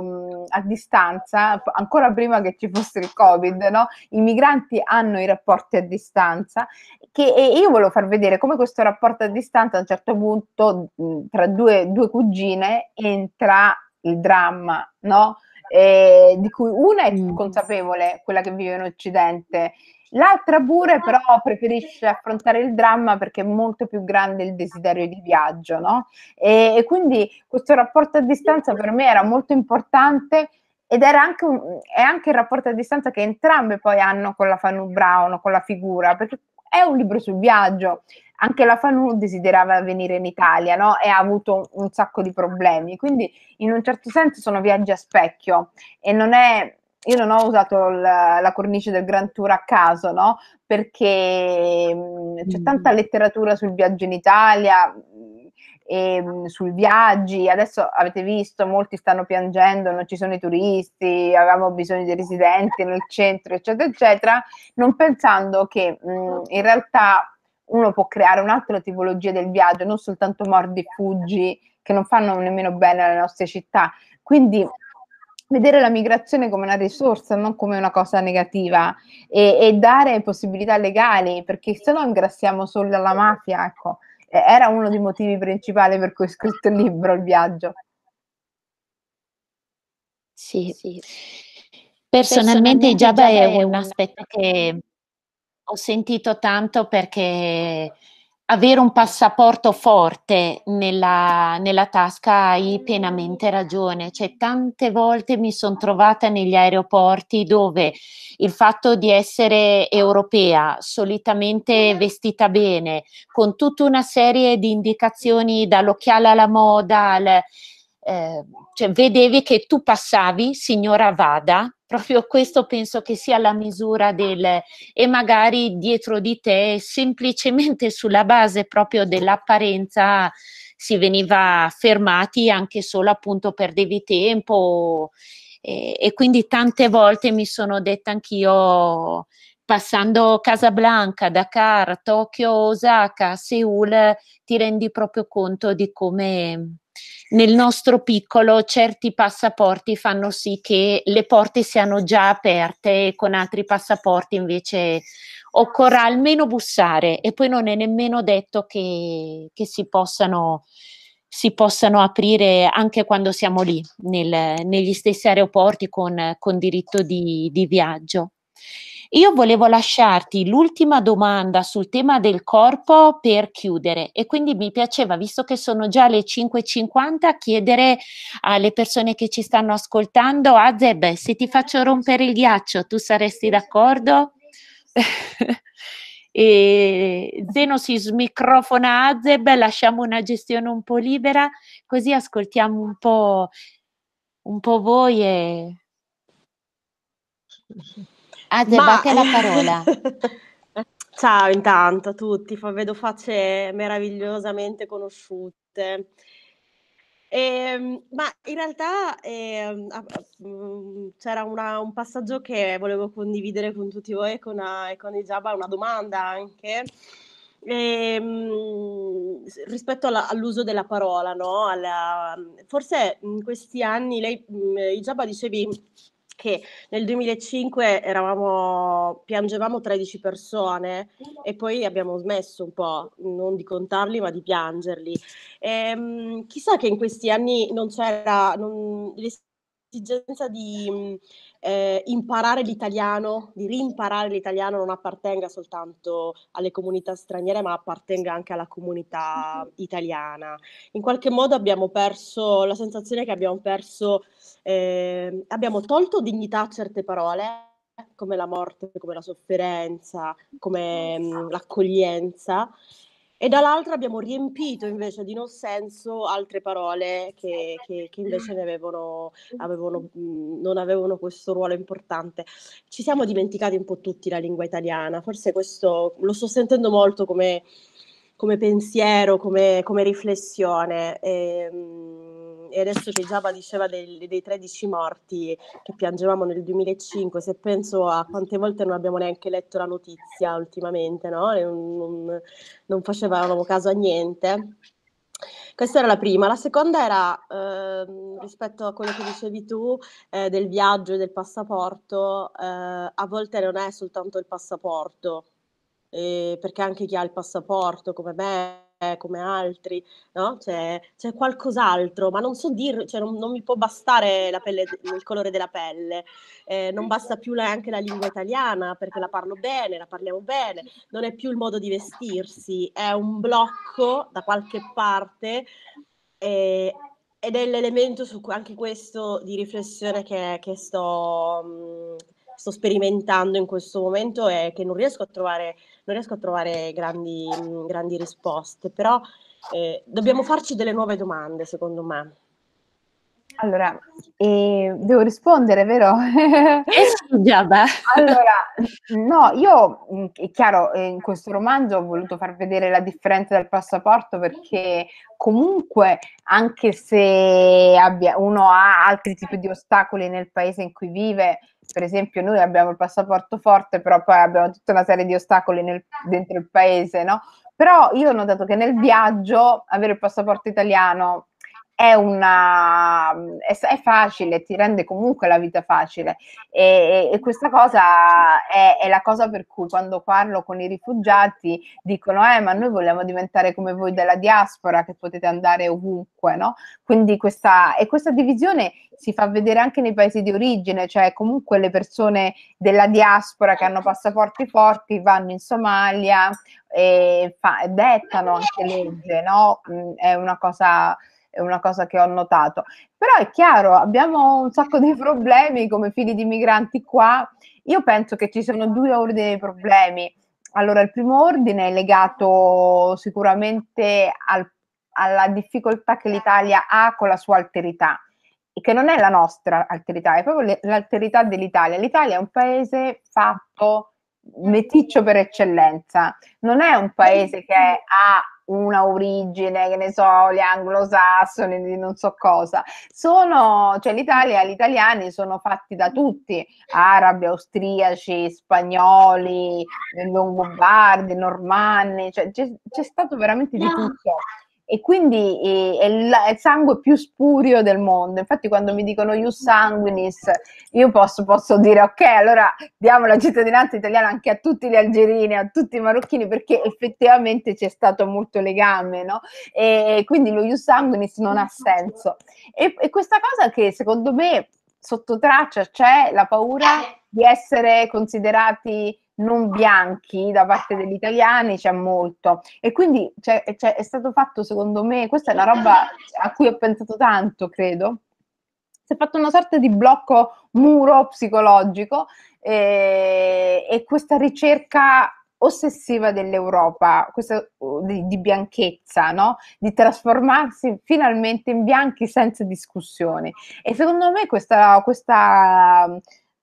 um, a distanza, ancora prima che ci fosse il Covid, no? i migranti hanno i rapporti a distanza che, e io volevo far vedere come questo rapporto a distanza a un certo punto mh, mm, tra due, due cugine entra il dramma, no? Eh, di cui una è mm. consapevole, quella che vive in Occidente, L'altra pure però preferisce affrontare il dramma perché è molto più grande il desiderio di viaggio, no? E, e quindi questo rapporto a distanza per me era molto importante ed era anche, un, è anche il rapporto a distanza che entrambe poi hanno con la Fanu Brown, con la figura, perché è un libro sul viaggio. Anche la Fanu desiderava venire in Italia no? e ha avuto un sacco di problemi, quindi in un certo senso sono viaggi a specchio e non è io non ho usato la, la, cornice del Grand Tour a caso, no? Perché mh, mm, c'è mm. tanta letteratura sul viaggio in Italia, mm, e, ehm, mh, sui viaggi, adesso avete visto, molti stanno piangendo, non ci sono i turisti, avevamo bisogno di residenti nel centro, eccetera, eccetera, non pensando che mh, in realtà uno può creare un'altra tipologia del viaggio, non soltanto mordi e fuggi che non fanno nemmeno bene alle nostre città. Quindi vedere la migrazione come una risorsa, non come una cosa negativa e, e dare possibilità legali, perché se no ingrassiamo solo alla mafia, ecco. Era uno dei motivi principali per cui ho scritto il libro, il viaggio. Sì, sì. Personalmente, Personalmente Giada è un aspetto che ho sentito tanto perché avere un passaporto forte nella, nella tasca hai pienamente ragione. Cioè, tante volte mi sono trovata negli aeroporti dove il fatto di essere europea, solitamente mm-hmm. vestita bene, con tutta una serie di indicazioni dall'occhiale alla moda, al, eh, cioè, vedevi che tu passavi, signora Vada, proprio questo penso che sia la misura del e magari dietro di te semplicemente sulla base proprio dell'apparenza si veniva fermati anche solo appunto perdevi tempo e, e quindi tante volte mi sono detta anch'io passando Casablanca, Dakar, Tokyo, Osaka, Seoul ti rendi proprio conto di come nel nostro piccolo certi passaporti fanno sì che le porte siano già aperte e con altri passaporti invece occorra almeno bussare e poi non è nemmeno detto che, che si, possano, si, possano, aprire anche quando siamo lì, nel, negli stessi aeroporti con, con diritto di, di viaggio. Io volevo lasciarti l'ultima domanda sul tema del corpo per chiudere e quindi mi piaceva, visto che sono già le 5.50, chiedere alle persone che ci stanno ascoltando, Azeb, se ti faccio rompere il ghiaccio, tu saresti d'accordo? e Zeno si smicrofona Azeb, lasciamo una gestione un po' libera, così ascoltiamo un po', un po voi e... Ah, a te, Ma... la parola. Ciao intanto a tutti, vedo facce meravigliosamente conosciute. E, ehm, ma in realtà eh, c'era una, un passaggio che volevo condividere con tutti voi e con, e eh, con Ijaba, una domanda anche. E, ehm, rispetto alla, all'uso della parola, no? Alla, mm, forse in questi anni lei, mm, Ijaba, dicevi che nel 2005 eravamo, piangevamo 13 persone e poi abbiamo smesso un po', non di contarli ma di piangerli. E, ehm, chissà che in questi anni non c'era non, l'esigenza di eh, imparare l'italiano, di rimparare l'italiano non appartenga soltanto alle comunità straniere ma appartenga anche alla comunità italiana. In qualche modo abbiamo perso la sensazione che abbiamo perso eh, abbiamo tolto dignità a certe parole, come la morte, come la sofferenza, come mh, mm, esatto. l'accoglienza, e dall'altra abbiamo riempito invece di non senso altre parole che, che, che invece avevano, avevano, mm, non avevano questo ruolo importante. Ci siamo dimenticati un po' tutti la lingua italiana, forse questo lo sto sentendo molto come come pensiero, come, come riflessione. E, ehm, e adesso che Giaba diceva dei, dei, 13 morti che piangevamo nel 2005, se penso a quante volte non abbiamo neanche letto la notizia ultimamente, no? non, non, facevamo caso a niente. Questa era la prima. La seconda era eh, rispetto a quello che dicevi tu eh, del viaggio e del passaporto, eh, a volte non è soltanto il passaporto, eh, perché anche chi ha il passaporto come me come altri, no? C'è, c'è qualcos'altro, ma non so dirlo, cioè non, non, mi può bastare la pelle, il colore della pelle, eh, non basta più neanche la, la lingua italiana perché la parlo bene, la parliamo bene, non è più il modo di vestirsi, è un blocco da qualche parte eh, ed è l'elemento su cui anche questo di riflessione che, che sto, mh, mm, sto sperimentando in questo momento è che non riesco a trovare non riesco a trovare grandi, grandi risposte, però eh, dobbiamo farci delle nuove domande, secondo me. Allora, eh, devo rispondere, vero? Eh già, beh. Allora, no, io, mm, è chiaro, eh, in questo romanzo ho voluto far vedere la differenza del passaporto perché comunque, anche se abbia, uno ha altri tipi di ostacoli nel paese in cui vive, per esempio noi abbiamo il passaporto forte, però poi abbiamo tutta una serie di ostacoli nel, dentro il paese, no? Però io ho notato che nel viaggio avere il passaporto italiano è, una, è, è facile, ti rende comunque la vita facile e, e questa cosa è, è, la cosa per cui quando parlo con i rifugiati dicono eh ma noi vogliamo diventare come voi della diaspora che potete andare ovunque, no? Quindi questa, e questa divisione si fa vedere anche nei paesi di origine, cioè comunque le persone della diaspora che hanno passaporti forti vanno in Somalia e fa, dettano anche legge, no? Mm, è una cosa è una cosa che ho notato. Però è chiaro, abbiamo un sacco di problemi come figli di migranti qua. Io penso che ci sono due ordini di problemi. Allora, il primo ordine è legato sicuramente al, alla difficoltà che l'Italia ha con la sua alterità, che non è la nostra alterità, è proprio l'alterità dell'Italia. L'Italia è un paese fatto meticcio per eccellenza, non è un paese che ha una origine, che ne so, gli anglosassoni, di non so cosa. Sono, cioè l'Italia, gli italiani sono fatti da tutti, arabi, austriaci, spagnoli, eh, longobardi, normanni, cioè c'è, c'è stato veramente di tutto e quindi eh, è, il, sangue più spurio del mondo. Infatti, quando mi dicono ius sanguinis, io posso, posso, dire ok, allora diamo la cittadinanza italiana anche a tutti gli algerini, a tutti i marocchini, perché effettivamente c'è stato molto legame, no? E quindi lo ius sanguinis non ha senso. E, e questa cosa che secondo me sotto traccia c'è la paura di essere considerati non bianchi da parte degli italiani c'è molto e quindi c'è, cioè, c'è, cioè, è stato fatto secondo me, questa è una roba a cui ho pensato tanto credo, si è fatto una sorta di blocco muro psicologico eh, e questa ricerca ossessiva dell'Europa, questa uh, di, di bianchezza, no? di trasformarsi finalmente in bianchi senza discussioni. E secondo me questa, questa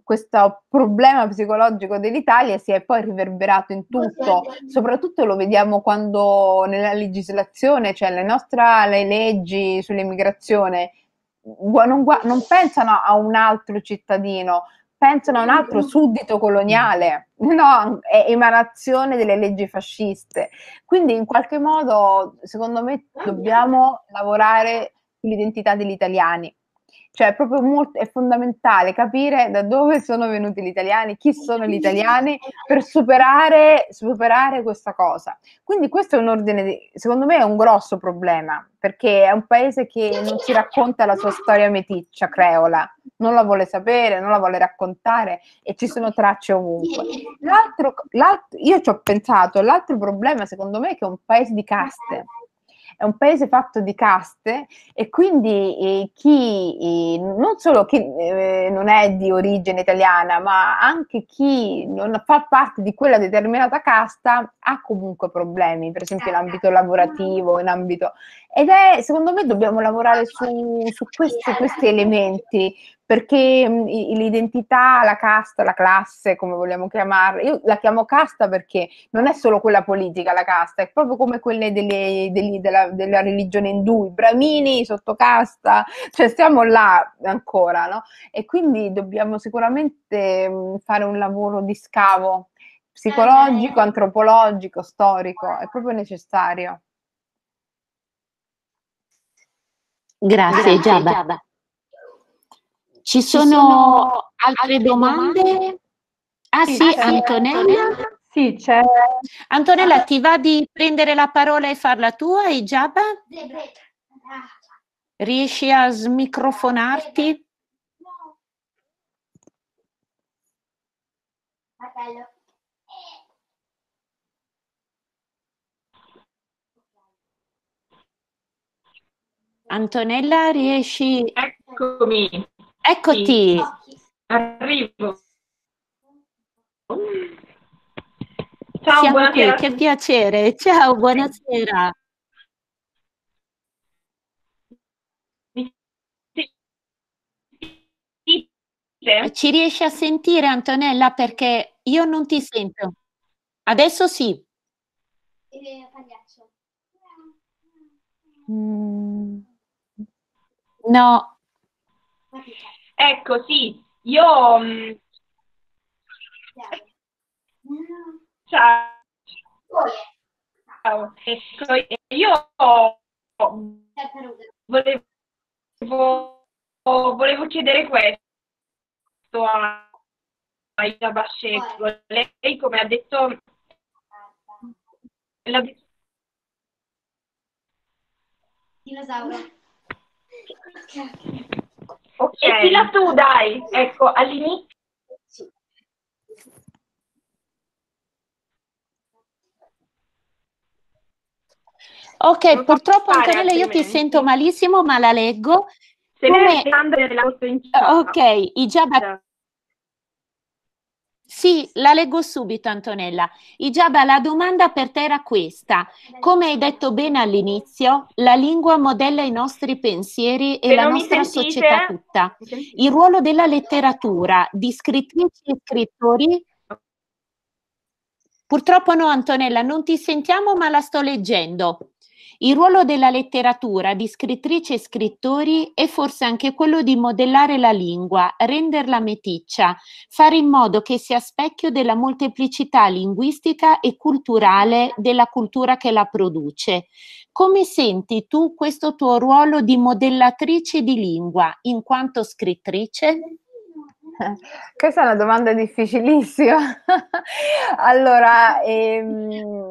questo problema psicologico dell'Italia si è poi riverberato in tutto, soprattutto lo vediamo quando nella legislazione, cioè le nostre le leggi sull'immigrazione non, non pensano a un altro cittadino, pensano a un altro suddito coloniale, no? È emanazione delle leggi fasciste. Quindi in qualche modo, secondo me, dobbiamo lavorare sull'identità degli italiani. Cioè, è proprio molto, è fondamentale capire da dove sono venuti gli italiani, chi sono gli italiani, per superare, superare questa cosa. Quindi questo è un ordine, di, secondo me è un grosso problema, perché è un paese che non si racconta la sua storia meticcia, creola, non la vuole sapere, non la vuole raccontare e ci sono tracce ovunque. L'altro, l'altro io ci ho pensato, l'altro problema secondo me è che è un paese di caste è un paese fatto di caste e quindi eh, chi eh, non solo chi eh, non è di origine italiana, ma anche chi non fa parte di quella determinata casta ha comunque problemi, per esempio in eh, ambito lavorativo, in ambito ed è, secondo me, dobbiamo lavorare su, su questi, questi, elementi, perché mh, l'identità, la casta, la classe, come vogliamo chiamarla, io la chiamo casta perché non è solo quella politica la casta, è proprio come quelle delle, delle, della, della, religione indù, i bramini, casta, cioè stiamo là ancora, no? E quindi dobbiamo sicuramente mh, fare un lavoro di scavo psicologico, eh, antropologico, storico, è proprio necessario. Grazie, Grazie Giada. Giada. Ci, sono, sono altre, domande? domande? Ah sì, sì Antonella. Antonella. Sì, c'è. Antonella, ti va di prendere la parola e farla tua, e Giada? Riesci a smicrofonarti? No. bello. Antonella, riesci? Eccomi. Eccoti. Arrivo. Ciao, Siamo buonasera. Qui. Che piacere. Ciao, buonasera. Ci riesci a sentire Antonella? Perché io non ti sento. Adesso sì. Eh, mm. No. Ecco, sì, io... Mm, ciao. Ciao. Ecco, io volevo, volevo chiedere questo a a Ida Bascetto. Lei, come ha detto, Dinosauro. Ok. E fila tu, dai. Ecco, all'inizio. Sì. Ok, non purtroppo Antonella io ti sento malissimo, ma la leggo. Se Come... Alessandra della Ok, i già sì, la leggo subito Antonella. Igiaba, la domanda per te era questa. Come hai detto bene all'inizio, la lingua modella i nostri pensieri e Se la nostra società tutta. Il ruolo della letteratura, di scrittrici e scrittori... Purtroppo no Antonella, non ti sentiamo ma la sto leggendo. Il ruolo della letteratura, di scrittrici e scrittori, è forse anche quello di modellare la lingua, renderla meticcia, fare in modo che sia specchio della molteplicità linguistica e culturale della cultura che la produce. Come senti tu questo tuo ruolo di modellatrice di lingua in quanto scrittrice? Questa è una domanda difficilissima. allora, ehm,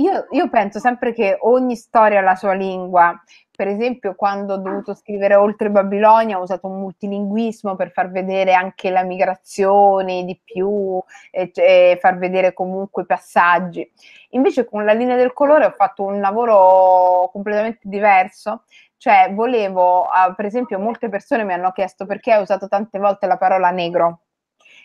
io, io, penso sempre che ogni storia ha la sua lingua. Per esempio, quando ho dovuto scrivere Oltre Babilonia, ho usato un multilinguismo per far vedere anche la migrazione di più e, cioè, e far vedere comunque i passaggi. Invece, con la linea del colore ho fatto un lavoro completamente diverso cioè volevo, ah, per esempio molte persone mi hanno chiesto perché hai usato tante volte la parola negro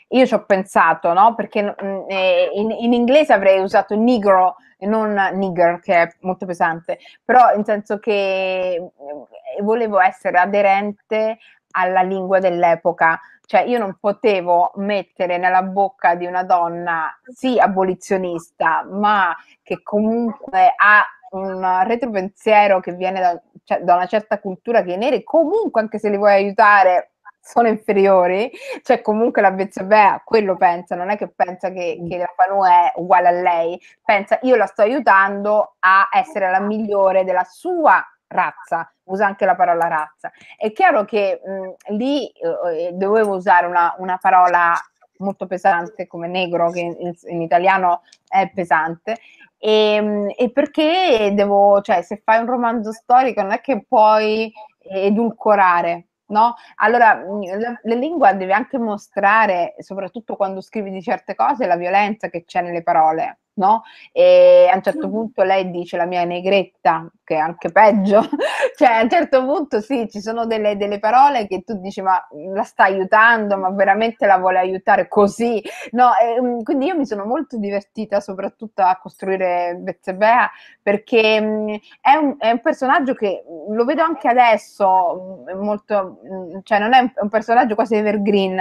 io ci ho pensato, no? Perché mm, eh, in, in inglese avrei usato negro e non nigger, che è molto pesante, però in senso che mm, eh, volevo essere aderente alla lingua dell'epoca, cioè io non potevo mettere nella bocca di una donna sì abolizionista, ma che comunque ha un retropensiero che viene da, cioè, da una certa cultura che i neri comunque anche se li vuoi aiutare sono inferiori, cioè comunque la Bezzabea quello pensa, non è che pensa che, mm. che la Panu è uguale a lei, pensa io la sto aiutando a essere la migliore della sua razza, usa anche la parola razza. È chiaro che mh, mm, lì eh, eh, dovevo usare una, una, parola molto pesante come negro, che in, in italiano è pesante, e, ehm, e, perché devo, cioè se fai un romanzo storico non è che puoi edulcorare no? Allora, mm, la, la, lingua deve anche mostrare, soprattutto quando scrivi di certe cose, la violenza che c'è nelle parole no? E a un certo mm. punto lei dice la mia negretta, che è anche peggio, cioè a un certo punto sì, ci sono delle, delle, parole che tu dici ma la sta aiutando, ma veramente la vuole aiutare così, no? E, mm, quindi io mi sono molto divertita soprattutto a costruire Bezzebea perché mm, è, un, è, un, personaggio che lo vedo anche adesso, mh, molto, cioè non è un, è un, personaggio quasi evergreen,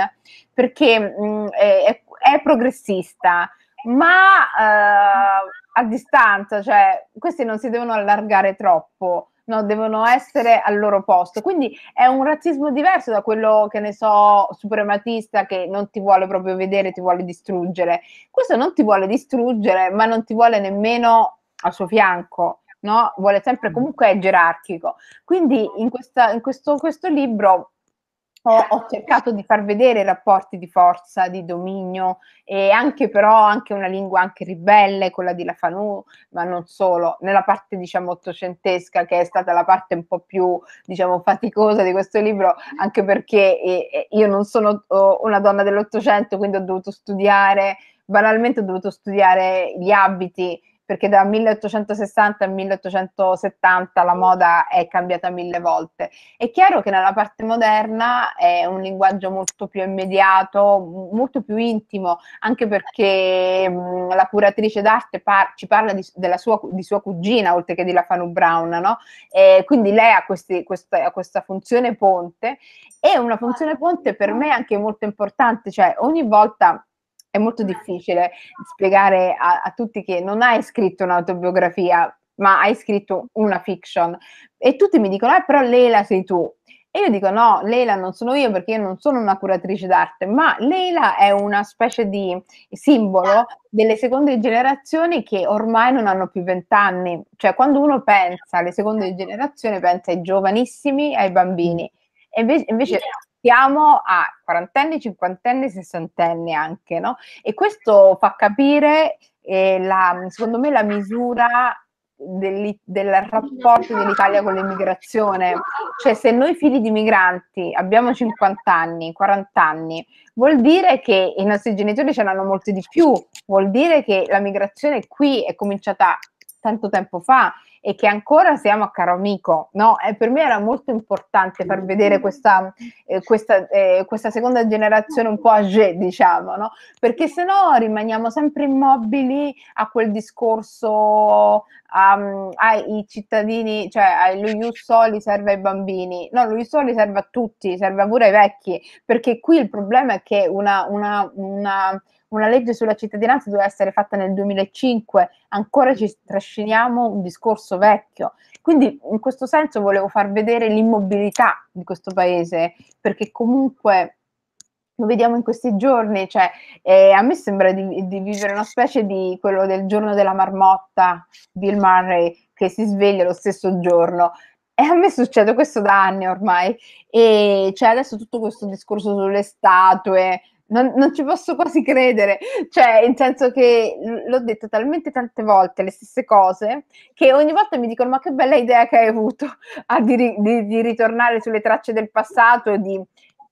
perché è, è progressista, ma eh, a distanza, cioè questi non si devono allargare troppo. No, devono essere al loro posto. Quindi è un razzismo diverso da quello che ne so, suprematista che non ti vuole proprio vedere, ti vuole distruggere. Questo non ti vuole distruggere, ma non ti vuole nemmeno al suo fianco. No? Vuole sempre mm. comunque è gerarchico. Quindi in, questa, in questo, questo libro ho, ho, cercato di far vedere rapporti di forza, di dominio e anche però anche una lingua anche ribelle, quella di La Fanu, ma non solo, nella parte diciamo ottocentesca che è stata la parte un po' più diciamo faticosa di questo libro, anche perché eh, io non sono oh, una donna dell'Ottocento, quindi ho dovuto studiare, banalmente ho dovuto studiare gli abiti perché da 1860 a 1870 la moda è cambiata mille volte. È chiaro che nella parte moderna è un linguaggio molto più immediato, molto più intimo, anche perché mh, la curatrice d'arte par- ci parla di sua, di, sua, cugina, oltre che di La Brown, no? E quindi lei ha, questi, questa, questa funzione ponte e una funzione ponte per me è anche molto importante, cioè ogni volta è molto mm. difficile spiegare a, a tutti che non hai scritto un'autobiografia, ma hai scritto una fiction. E tutti mi dicono, eh, però Leila sei tu. E io dico no, Leila non sono io perché io non sono una curatrice d'arte, ma Leila è una specie di simbolo delle seconde generazioni che ormai non hanno più vent'anni. Cioè quando uno pensa alle seconde generazioni pensa ai giovanissimi, ai bambini. E invece, invece assistiamo a quarantenni, cinquantenni, sessantenni anche, no? E questo fa capire, eh, la, secondo me, la misura del, del rapporto dell'Italia con l'immigrazione. Cioè, se noi figli di migranti abbiamo 50 anni, 40 anni, vuol dire che i nostri genitori ce l'hanno molti di più, vuol dire che la migrazione qui è cominciata tanto tempo fa e che ancora siamo a caro amico, no? E per me era molto importante far vedere questa, eh, questa, eh, questa seconda generazione un po' âgée, diciamo, no? Perché se no rimaniamo sempre immobili a quel discorso um, ai cittadini, cioè lo Ius Soli serve ai bambini, no, Lui Ius Soli serve a tutti, serve pure ai vecchi, perché qui il problema è che una, una, una una legge sulla cittadinanza doveva essere fatta nel 2005, ancora ci trasciniamo un discorso vecchio. Quindi in questo senso volevo far vedere l'immobilità di questo paese, perché comunque lo vediamo in questi giorni, cioè, eh, a me sembra di, di, vivere una specie di quello del giorno della marmotta, Bill Murray, che si sveglia lo stesso giorno. E a me succede questo da anni ormai. E c'è cioè, adesso tutto questo discorso sulle statue, non, non, ci posso quasi credere, cioè, in senso che l'ho detto talmente tante volte le stesse cose che ogni volta mi dicono: Ma che bella idea che hai avuto a di, di, di ritornare sulle tracce del passato e di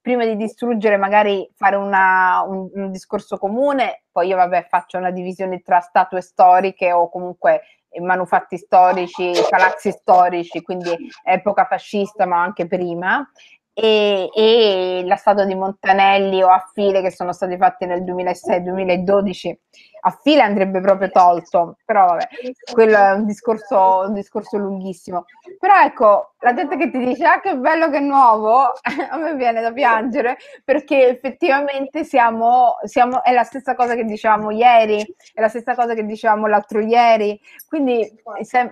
prima di distruggere, magari fare una, un, un, discorso comune. Poi io, vabbè, faccio una divisione tra statue storiche o comunque manufatti storici, palazzi storici, quindi epoca fascista, ma anche prima e, e la statua di Montanelli o a file che sono state fatte nel 2006-2012 a file andrebbe proprio tolto, però vabbè, quello è un discorso, un discorso lunghissimo. Però ecco, la gente che ti dice, ah che bello che è nuovo, a me viene da piangere, perché effettivamente siamo, siamo, è la stessa cosa che dicevamo ieri, è la stessa cosa che dicevamo l'altro ieri, quindi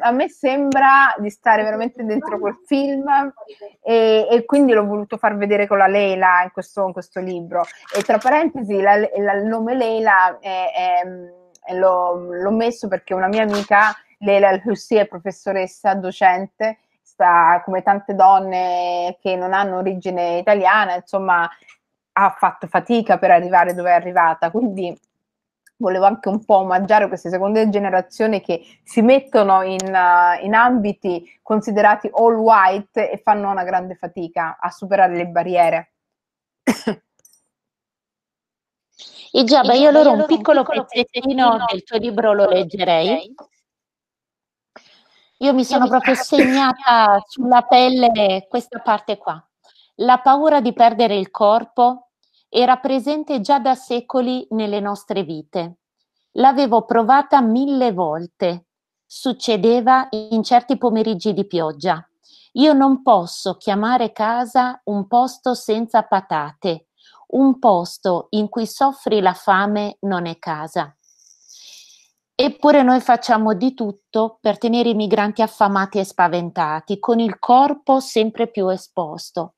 a me sembra di stare veramente dentro quel film e, e quindi l'ho voluto far vedere con la Leila in questo, in questo libro. E tra parentesi, la, la, il nome Leila è, è l'ho, l'ho messo perché una mia amica, Leila al è professoressa, docente, sta, come tante donne che non hanno origine italiana, insomma, ha fatto fatica per arrivare dove è arrivata, quindi volevo anche un po' omaggiare queste seconde generazioni che si mettono in, uh, in, ambiti considerati all white e fanno una grande fatica a superare le barriere. E già, beh, io allora un piccolo, piccolo pezzettino del tuo libro lo leggerei. Io mi sono proprio segnata sulla pelle questa parte qua. La paura di perdere il corpo era presente già da secoli nelle nostre vite. L'avevo provata mille volte. Succedeva in certi pomeriggi di pioggia. Io non posso chiamare casa un posto senza patate un posto in cui soffri la fame non è casa. Eppure noi facciamo di tutto per tenere i migranti affamati e spaventati, con il corpo sempre più esposto.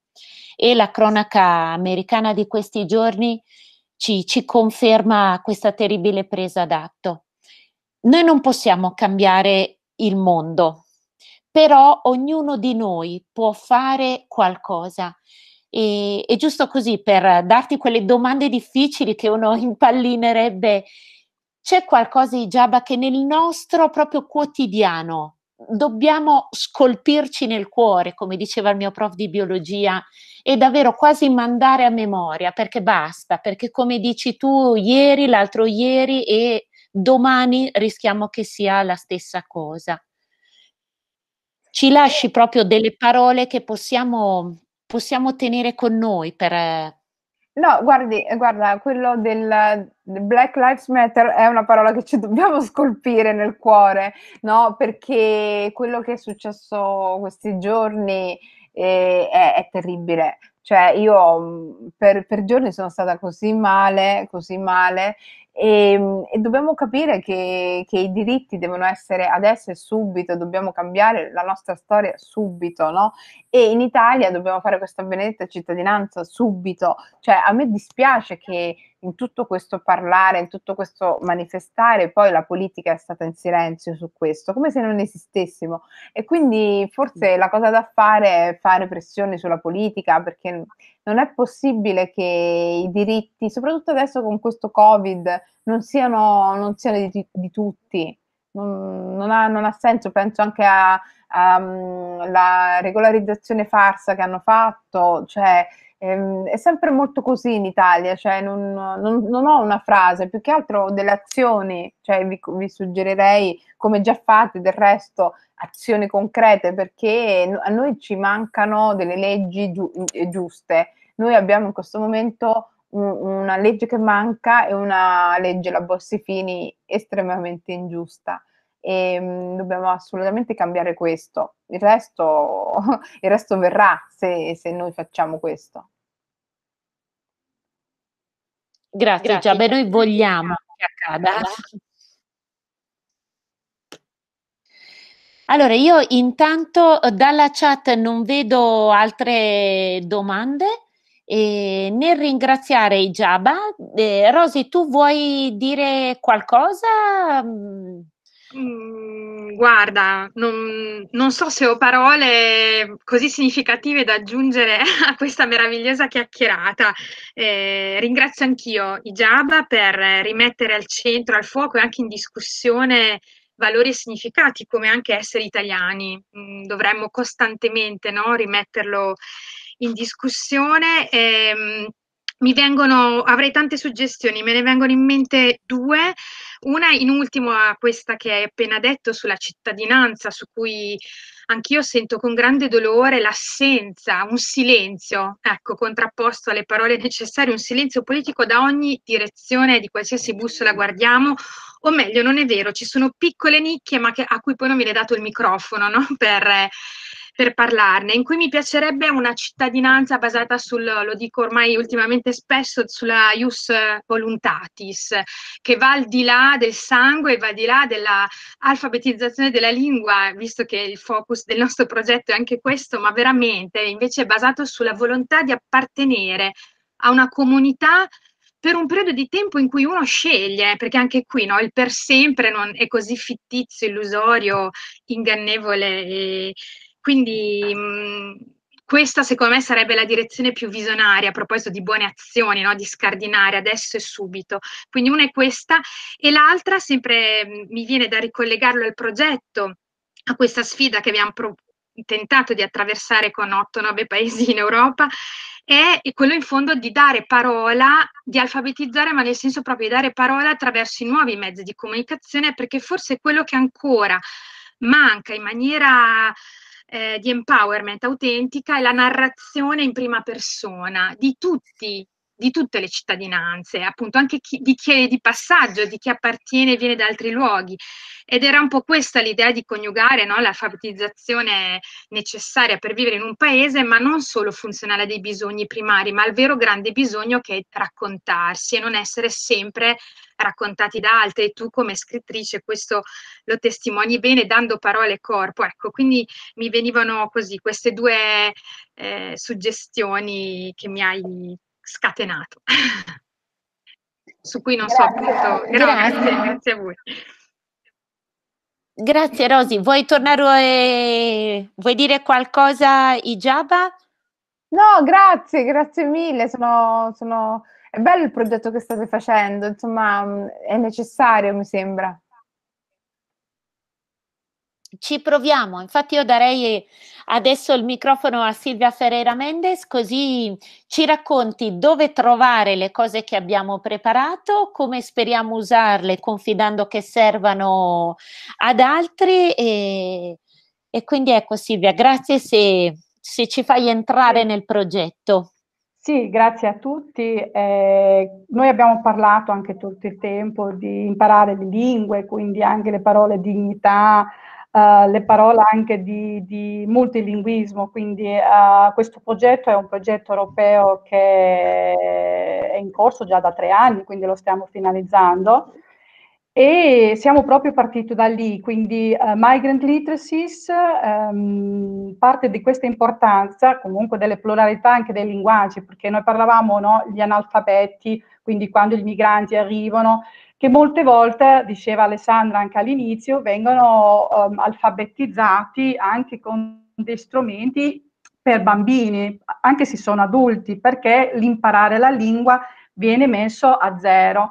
E la cronaca americana di questi giorni ci, ci conferma questa terribile presa d'atto. Noi non possiamo cambiare il mondo, però ognuno di noi può fare qualcosa e, e giusto così per darti quelle domande difficili che uno impallinerebbe, c'è qualcosa di Giaba che nel nostro proprio quotidiano dobbiamo scolpirci nel cuore, come diceva il mio prof di biologia, e davvero quasi mandare a memoria, perché basta, perché come dici tu ieri, l'altro ieri e domani rischiamo che sia la stessa cosa. Ci lasci proprio delle parole che possiamo possiamo tenere con noi per... Eh, no, guardi, guarda, quello del, Black Lives Matter è una parola che ci dobbiamo scolpire nel cuore, no? Perché quello che è successo questi giorni eh, è, è terribile. Cioè, io mm, per, per, giorni sono stata così male, così male, e, ehm, e dobbiamo capire che, che, i diritti devono essere adesso e subito, dobbiamo cambiare la nostra storia subito, no? E in Italia dobbiamo fare questa benedetta cittadinanza subito. Cioè, a me dispiace che in tutto questo parlare, in tutto questo manifestare, poi la politica è stata in silenzio su questo, come se non esistessimo. E quindi forse la cosa da fare è fare pressione sulla politica perché non è possibile che i diritti, soprattutto adesso con questo Covid, non siano, non siano di, di, tutti. Non, non, ha, non, ha, senso, penso anche alla mm, regolarizzazione farsa che hanno fatto, cioè Ehm, è sempre molto così in Italia, cioè non, non, non, ho una frase, più che altro delle azioni, cioè vi, vi suggerirei, come già fate del resto, azioni concrete perché a noi ci mancano delle leggi giu- eh, giuste. Noi abbiamo in questo momento una legge che manca e una legge, la Bossi Fini, estremamente ingiusta e mh, mm, dobbiamo assolutamente cambiare questo. Il resto, il resto verrà se, se noi facciamo questo. Grazie, Grazie. Giabbe, cioè, noi vogliamo che accada. Allora, io intanto dalla chat non vedo altre domande. E nel ringraziare i Jabba, eh, Rosy, tu vuoi dire qualcosa? Mm. Mm, guarda, non, non, so se ho parole così significative da aggiungere a questa meravigliosa chiacchierata. Eh, ringrazio anch'io i Giaba per rimettere al centro, al fuoco e anche in discussione valori e significati come anche essere italiani. Mm, dovremmo costantemente no, rimetterlo in discussione. Ehm, mi vengono, avrei tante suggestioni, me ne vengono in mente due. Una in ultimo a questa che hai appena detto sulla cittadinanza, su cui anch'io sento con grande dolore l'assenza, un silenzio, ecco, contrapposto alle parole necessarie, un silenzio politico da ogni direzione, di qualsiasi bussola guardiamo, o meglio, non è vero, ci sono piccole nicchie ma che, a cui poi non viene dato il microfono no? per per parlarne, in cui mi piacerebbe una cittadinanza basata sul, lo dico ormai ultimamente spesso, sulla ius voluntatis, che va al di là del sangue, va al di là dell'alfabetizzazione della lingua, visto che il focus del nostro progetto è anche questo, ma veramente invece è basato sulla volontà di appartenere a una comunità per un periodo di tempo in cui uno sceglie, perché anche qui no, il per sempre non è così fittizio, illusorio, ingannevole e, quindi mh, mm, questa secondo me sarebbe la direzione più visionaria a proposito di buone azioni, no? di scardinare adesso e subito. Quindi una è questa e l'altra sempre mh, mm, mi viene da ricollegarlo al progetto, a questa sfida che abbiamo pro- tentato di attraversare con 8-9 paesi in Europa, è quello in fondo di dare parola, di alfabetizzare, ma nel senso proprio di dare parola attraverso i nuovi mezzi di comunicazione, perché forse quello che ancora manca in maniera eh, di empowerment autentica è la narrazione in prima persona di tutti di tutte le cittadinanze, appunto anche chi, di chi è di passaggio, di chi appartiene e viene da altri luoghi. Ed era un po' questa l'idea di coniugare no, l'alfabetizzazione necessaria per vivere in un paese, ma non solo funzionale dei bisogni primari, ma al vero grande bisogno che è raccontarsi e non essere sempre raccontati da altri. E tu come scrittrice questo lo testimoni bene dando parole e corpo. Ecco, quindi mi venivano così queste due eh, suggestioni che mi hai scatenato. Su cui non grazie, so appunto. Grazie, grazie, grazie a voi. Grazie Rosy, vuoi tornare, E... Eh, vuoi dire qualcosa Ijaba? No, grazie, grazie mille, sono, sono... è bello il progetto che state facendo, insomma mm, è necessario mi sembra ci proviamo. Infatti io darei eh, adesso il microfono a Silvia Ferreira Mendes così ci racconti dove trovare le cose che abbiamo preparato, come speriamo usarle confidando che servano ad altri e, e quindi ecco Silvia, grazie se, se ci fai entrare nel progetto. Sì, grazie a tutti. Eh, noi abbiamo parlato anche tutto il tempo di imparare le lingue, quindi anche le parole dignità, uh, le parole anche di, di multilinguismo, quindi uh, questo progetto è un progetto europeo che è in corso già da tre anni, quindi lo stiamo finalizzando e siamo proprio partiti da lì, quindi uh, Migrant Literacies, um, parte di questa importanza comunque delle pluralità anche dei linguaggi, perché noi parlavamo no, gli analfabeti, quindi quando i migranti arrivano, che molte volte, diceva Alessandra anche all'inizio, vengono um, alfabetizzati anche con dei strumenti per bambini, anche se sono adulti, perché l'imparare la lingua viene messo a zero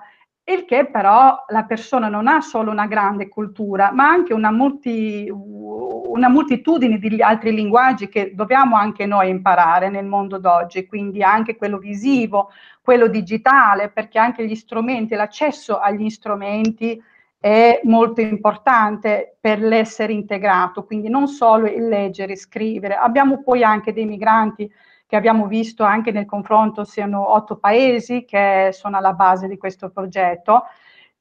il che però la persona non ha solo una grande cultura, ma anche una, multi, una, moltitudine di altri linguaggi che dobbiamo anche noi imparare nel mondo d'oggi, quindi anche quello visivo, quello digitale, perché anche gli strumenti, l'accesso agli strumenti è molto importante per l'essere integrato, quindi non solo il leggere, scrivere. Abbiamo poi anche dei migranti che abbiamo visto anche nel confronto siano otto paesi che sono alla base di questo progetto.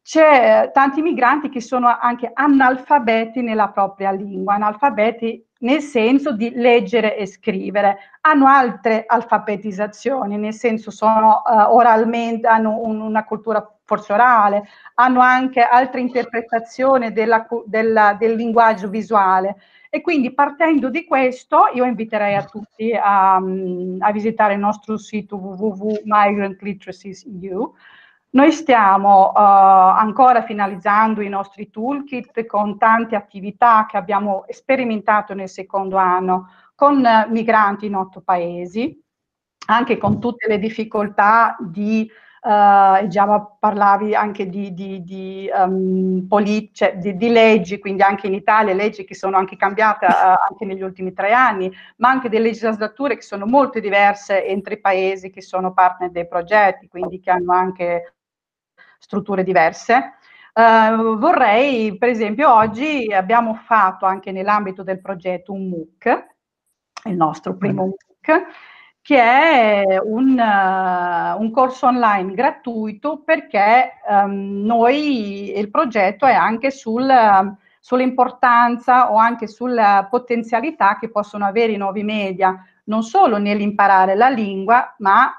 C'è eh, tanti migranti che sono anche analfabeti nella propria lingua, analfabeti nel senso di leggere e scrivere, hanno altre alfabetizzazioni, nel senso sono uh, oralmente, hanno un, una cultura forse orale, hanno anche altre interpretazioni della, della, del linguaggio visuale. E quindi partendo di questo io inviterei a tutti a, mm, a visitare il nostro sito www.migrantliteracies.eu. noi stiamo uh, ancora finalizzando i nostri toolkit con tante attività che abbiamo sperimentato nel secondo anno con eh, migranti in otto paesi, anche con tutte le difficoltà di Uh, eh, già parlavi anche di, di, di, um, poli- cioè di, di, leggi, quindi anche in Italia leggi che sono anche cambiate uh, anche negli ultimi tre anni, ma anche delle legislature che sono molto diverse entro i paesi che sono partner dei progetti, quindi che hanno anche strutture diverse. Uh, vorrei, per esempio, oggi abbiamo fatto anche nell'ambito del progetto un MOOC, il nostro primo mm. MOOC, che è un, uh, un corso online gratuito perché um, noi, il progetto è anche sul, uh, sull'importanza o anche sulla potenzialità che possono avere i nuovi media, non solo nell'imparare la lingua, ma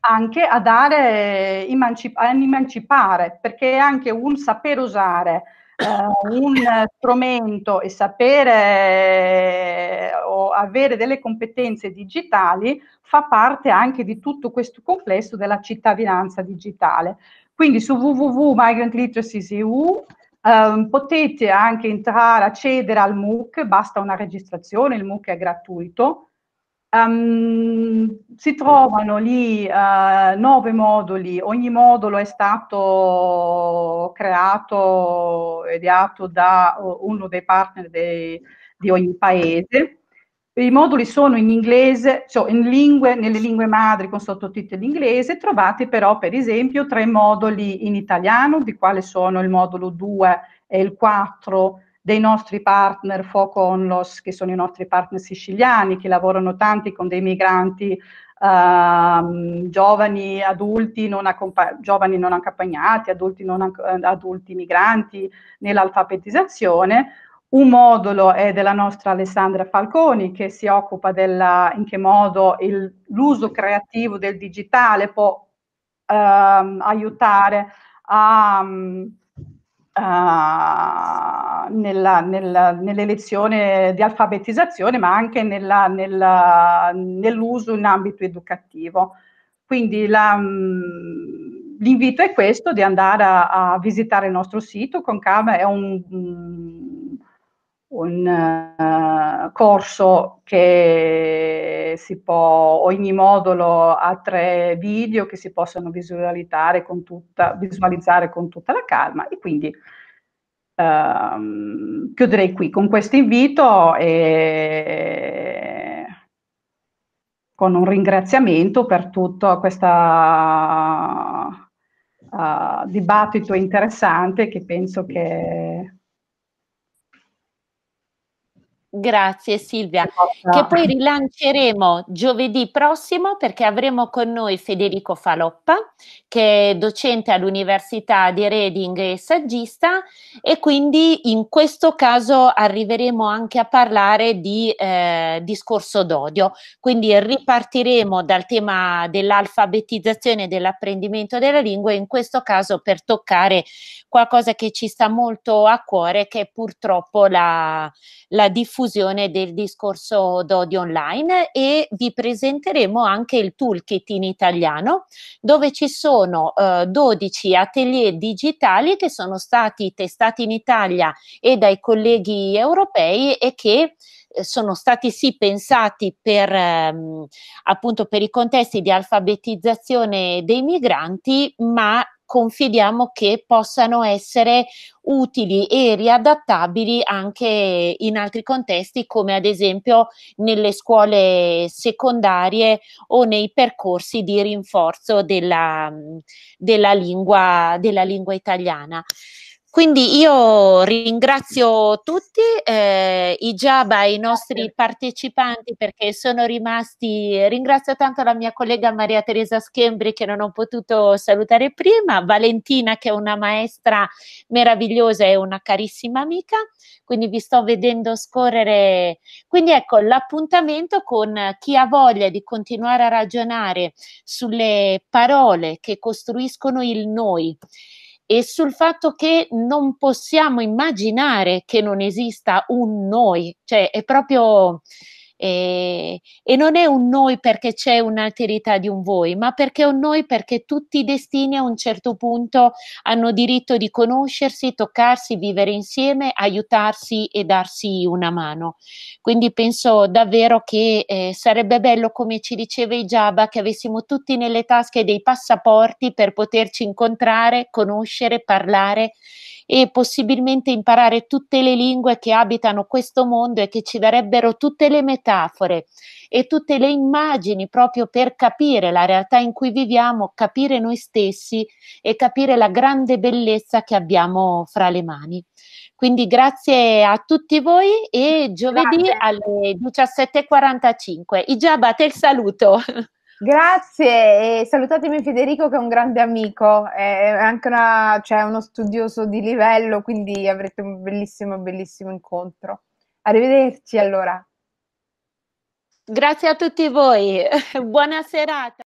anche a dare, emancip- eh, emancipare, perché è anche un saper usare eh, un strumento e sapere eh, o avere delle competenze digitali fa parte anche di tutto questo complesso della cittadinanza digitale. Quindi su www.migrantliteracy.eu eh, potete anche entrare, accedere al MOOC, basta una registrazione, il MOOC è gratuito, Um, si trovano lì uh, nove moduli, ogni modulo è stato creato e ideato da eh, uno dei partner dei, di ogni paese. I moduli sono in inglese, cioè in lingue, nelle lingue madri con sottotitoli in inglese, trovate però per esempio tre moduli in italiano, di quale sono il modulo 2 e il 4 dei nostri partner Foco Onlos, che sono i nostri partner siciliani, che lavorano tanti con dei migranti Uh, giovani, adulti non, giovani non accompagnati, adulti, non eh, adulti migranti nell'alfabetizzazione. Un modulo è della nostra Alessandra Falconi che si occupa della, in che modo l'uso creativo del digitale può uh, aiutare a um, uh, nella, nella, nell'elezione di alfabetizzazione, ma anche nella, nell'uso in ambito educativo. Quindi la, mh, mm, l'invito è questo, di andare a, a, visitare il nostro sito con è un, mm, un uh, corso che si può, ogni modulo ha tre video che si possono visualizzare con tutta, visualizzare con tutta la calma e quindi uh, chiuderei qui con questo invito e con un ringraziamento per tutto questo uh, eh, dibattito interessante che penso che Grazie Silvia, che poi rilanceremo giovedì prossimo perché avremo con noi Federico Faloppa, che è docente all'Università di Reading e saggista e quindi in questo caso arriveremo anche a parlare di eh, discorso d'odio. Quindi ripartiremo dal tema dell'alfabetizzazione e dell'apprendimento della lingua in questo caso per toccare qualcosa che ci sta molto a cuore che è purtroppo la, la diffusione conclusione del discorso d'odio online e vi presenteremo anche il toolkit in italiano dove ci sono eh, 12 atelier digitali che sono stati testati in Italia e dai colleghi europei e che eh, sono stati sì pensati per ehm, appunto per i contesti di alfabetizzazione dei migranti, ma confidiamo che possano essere utili e riadattabili anche in altri contesti come ad esempio nelle scuole secondarie o nei percorsi di rinforzo della, della, lingua, della lingua italiana. Quindi io ringrazio tutti, eh, i Jaba, i nostri partecipanti perché sono rimasti, ringrazio tanto la mia collega Maria Teresa Schembri che non ho potuto salutare prima, Valentina che è una maestra meravigliosa e una carissima amica, quindi vi sto vedendo scorrere. Quindi ecco l'appuntamento con chi ha voglia di continuare a ragionare sulle parole che costruiscono il noi e sul fatto che non possiamo immaginare che non esista un noi, cioè è proprio e, eh, e non è un noi perché c'è un'alterità di un voi, ma perché è un noi perché tutti i destini a un certo punto hanno diritto di conoscersi, toccarsi, vivere insieme, aiutarsi e darsi una mano. Quindi penso davvero che eh, sarebbe bello, come ci diceva Ijaba, che avessimo tutti nelle tasche dei passaporti per poterci incontrare, conoscere, parlare e possibilmente imparare tutte le lingue che abitano questo mondo e che ci darebbero tutte le metafore e tutte le immagini proprio per capire la realtà in cui viviamo, capire noi stessi e capire la grande bellezza che abbiamo fra le mani. Quindi grazie a tutti voi e giovedì grazie. alle 17.45. Igiaba, te il saluto. Grazie e salutatemi Federico che è un grande amico, è anche una, cioè, uno studioso di livello, quindi avrete un bellissimo, bellissimo incontro. Arrivederci allora. Grazie a tutti voi, buona serata.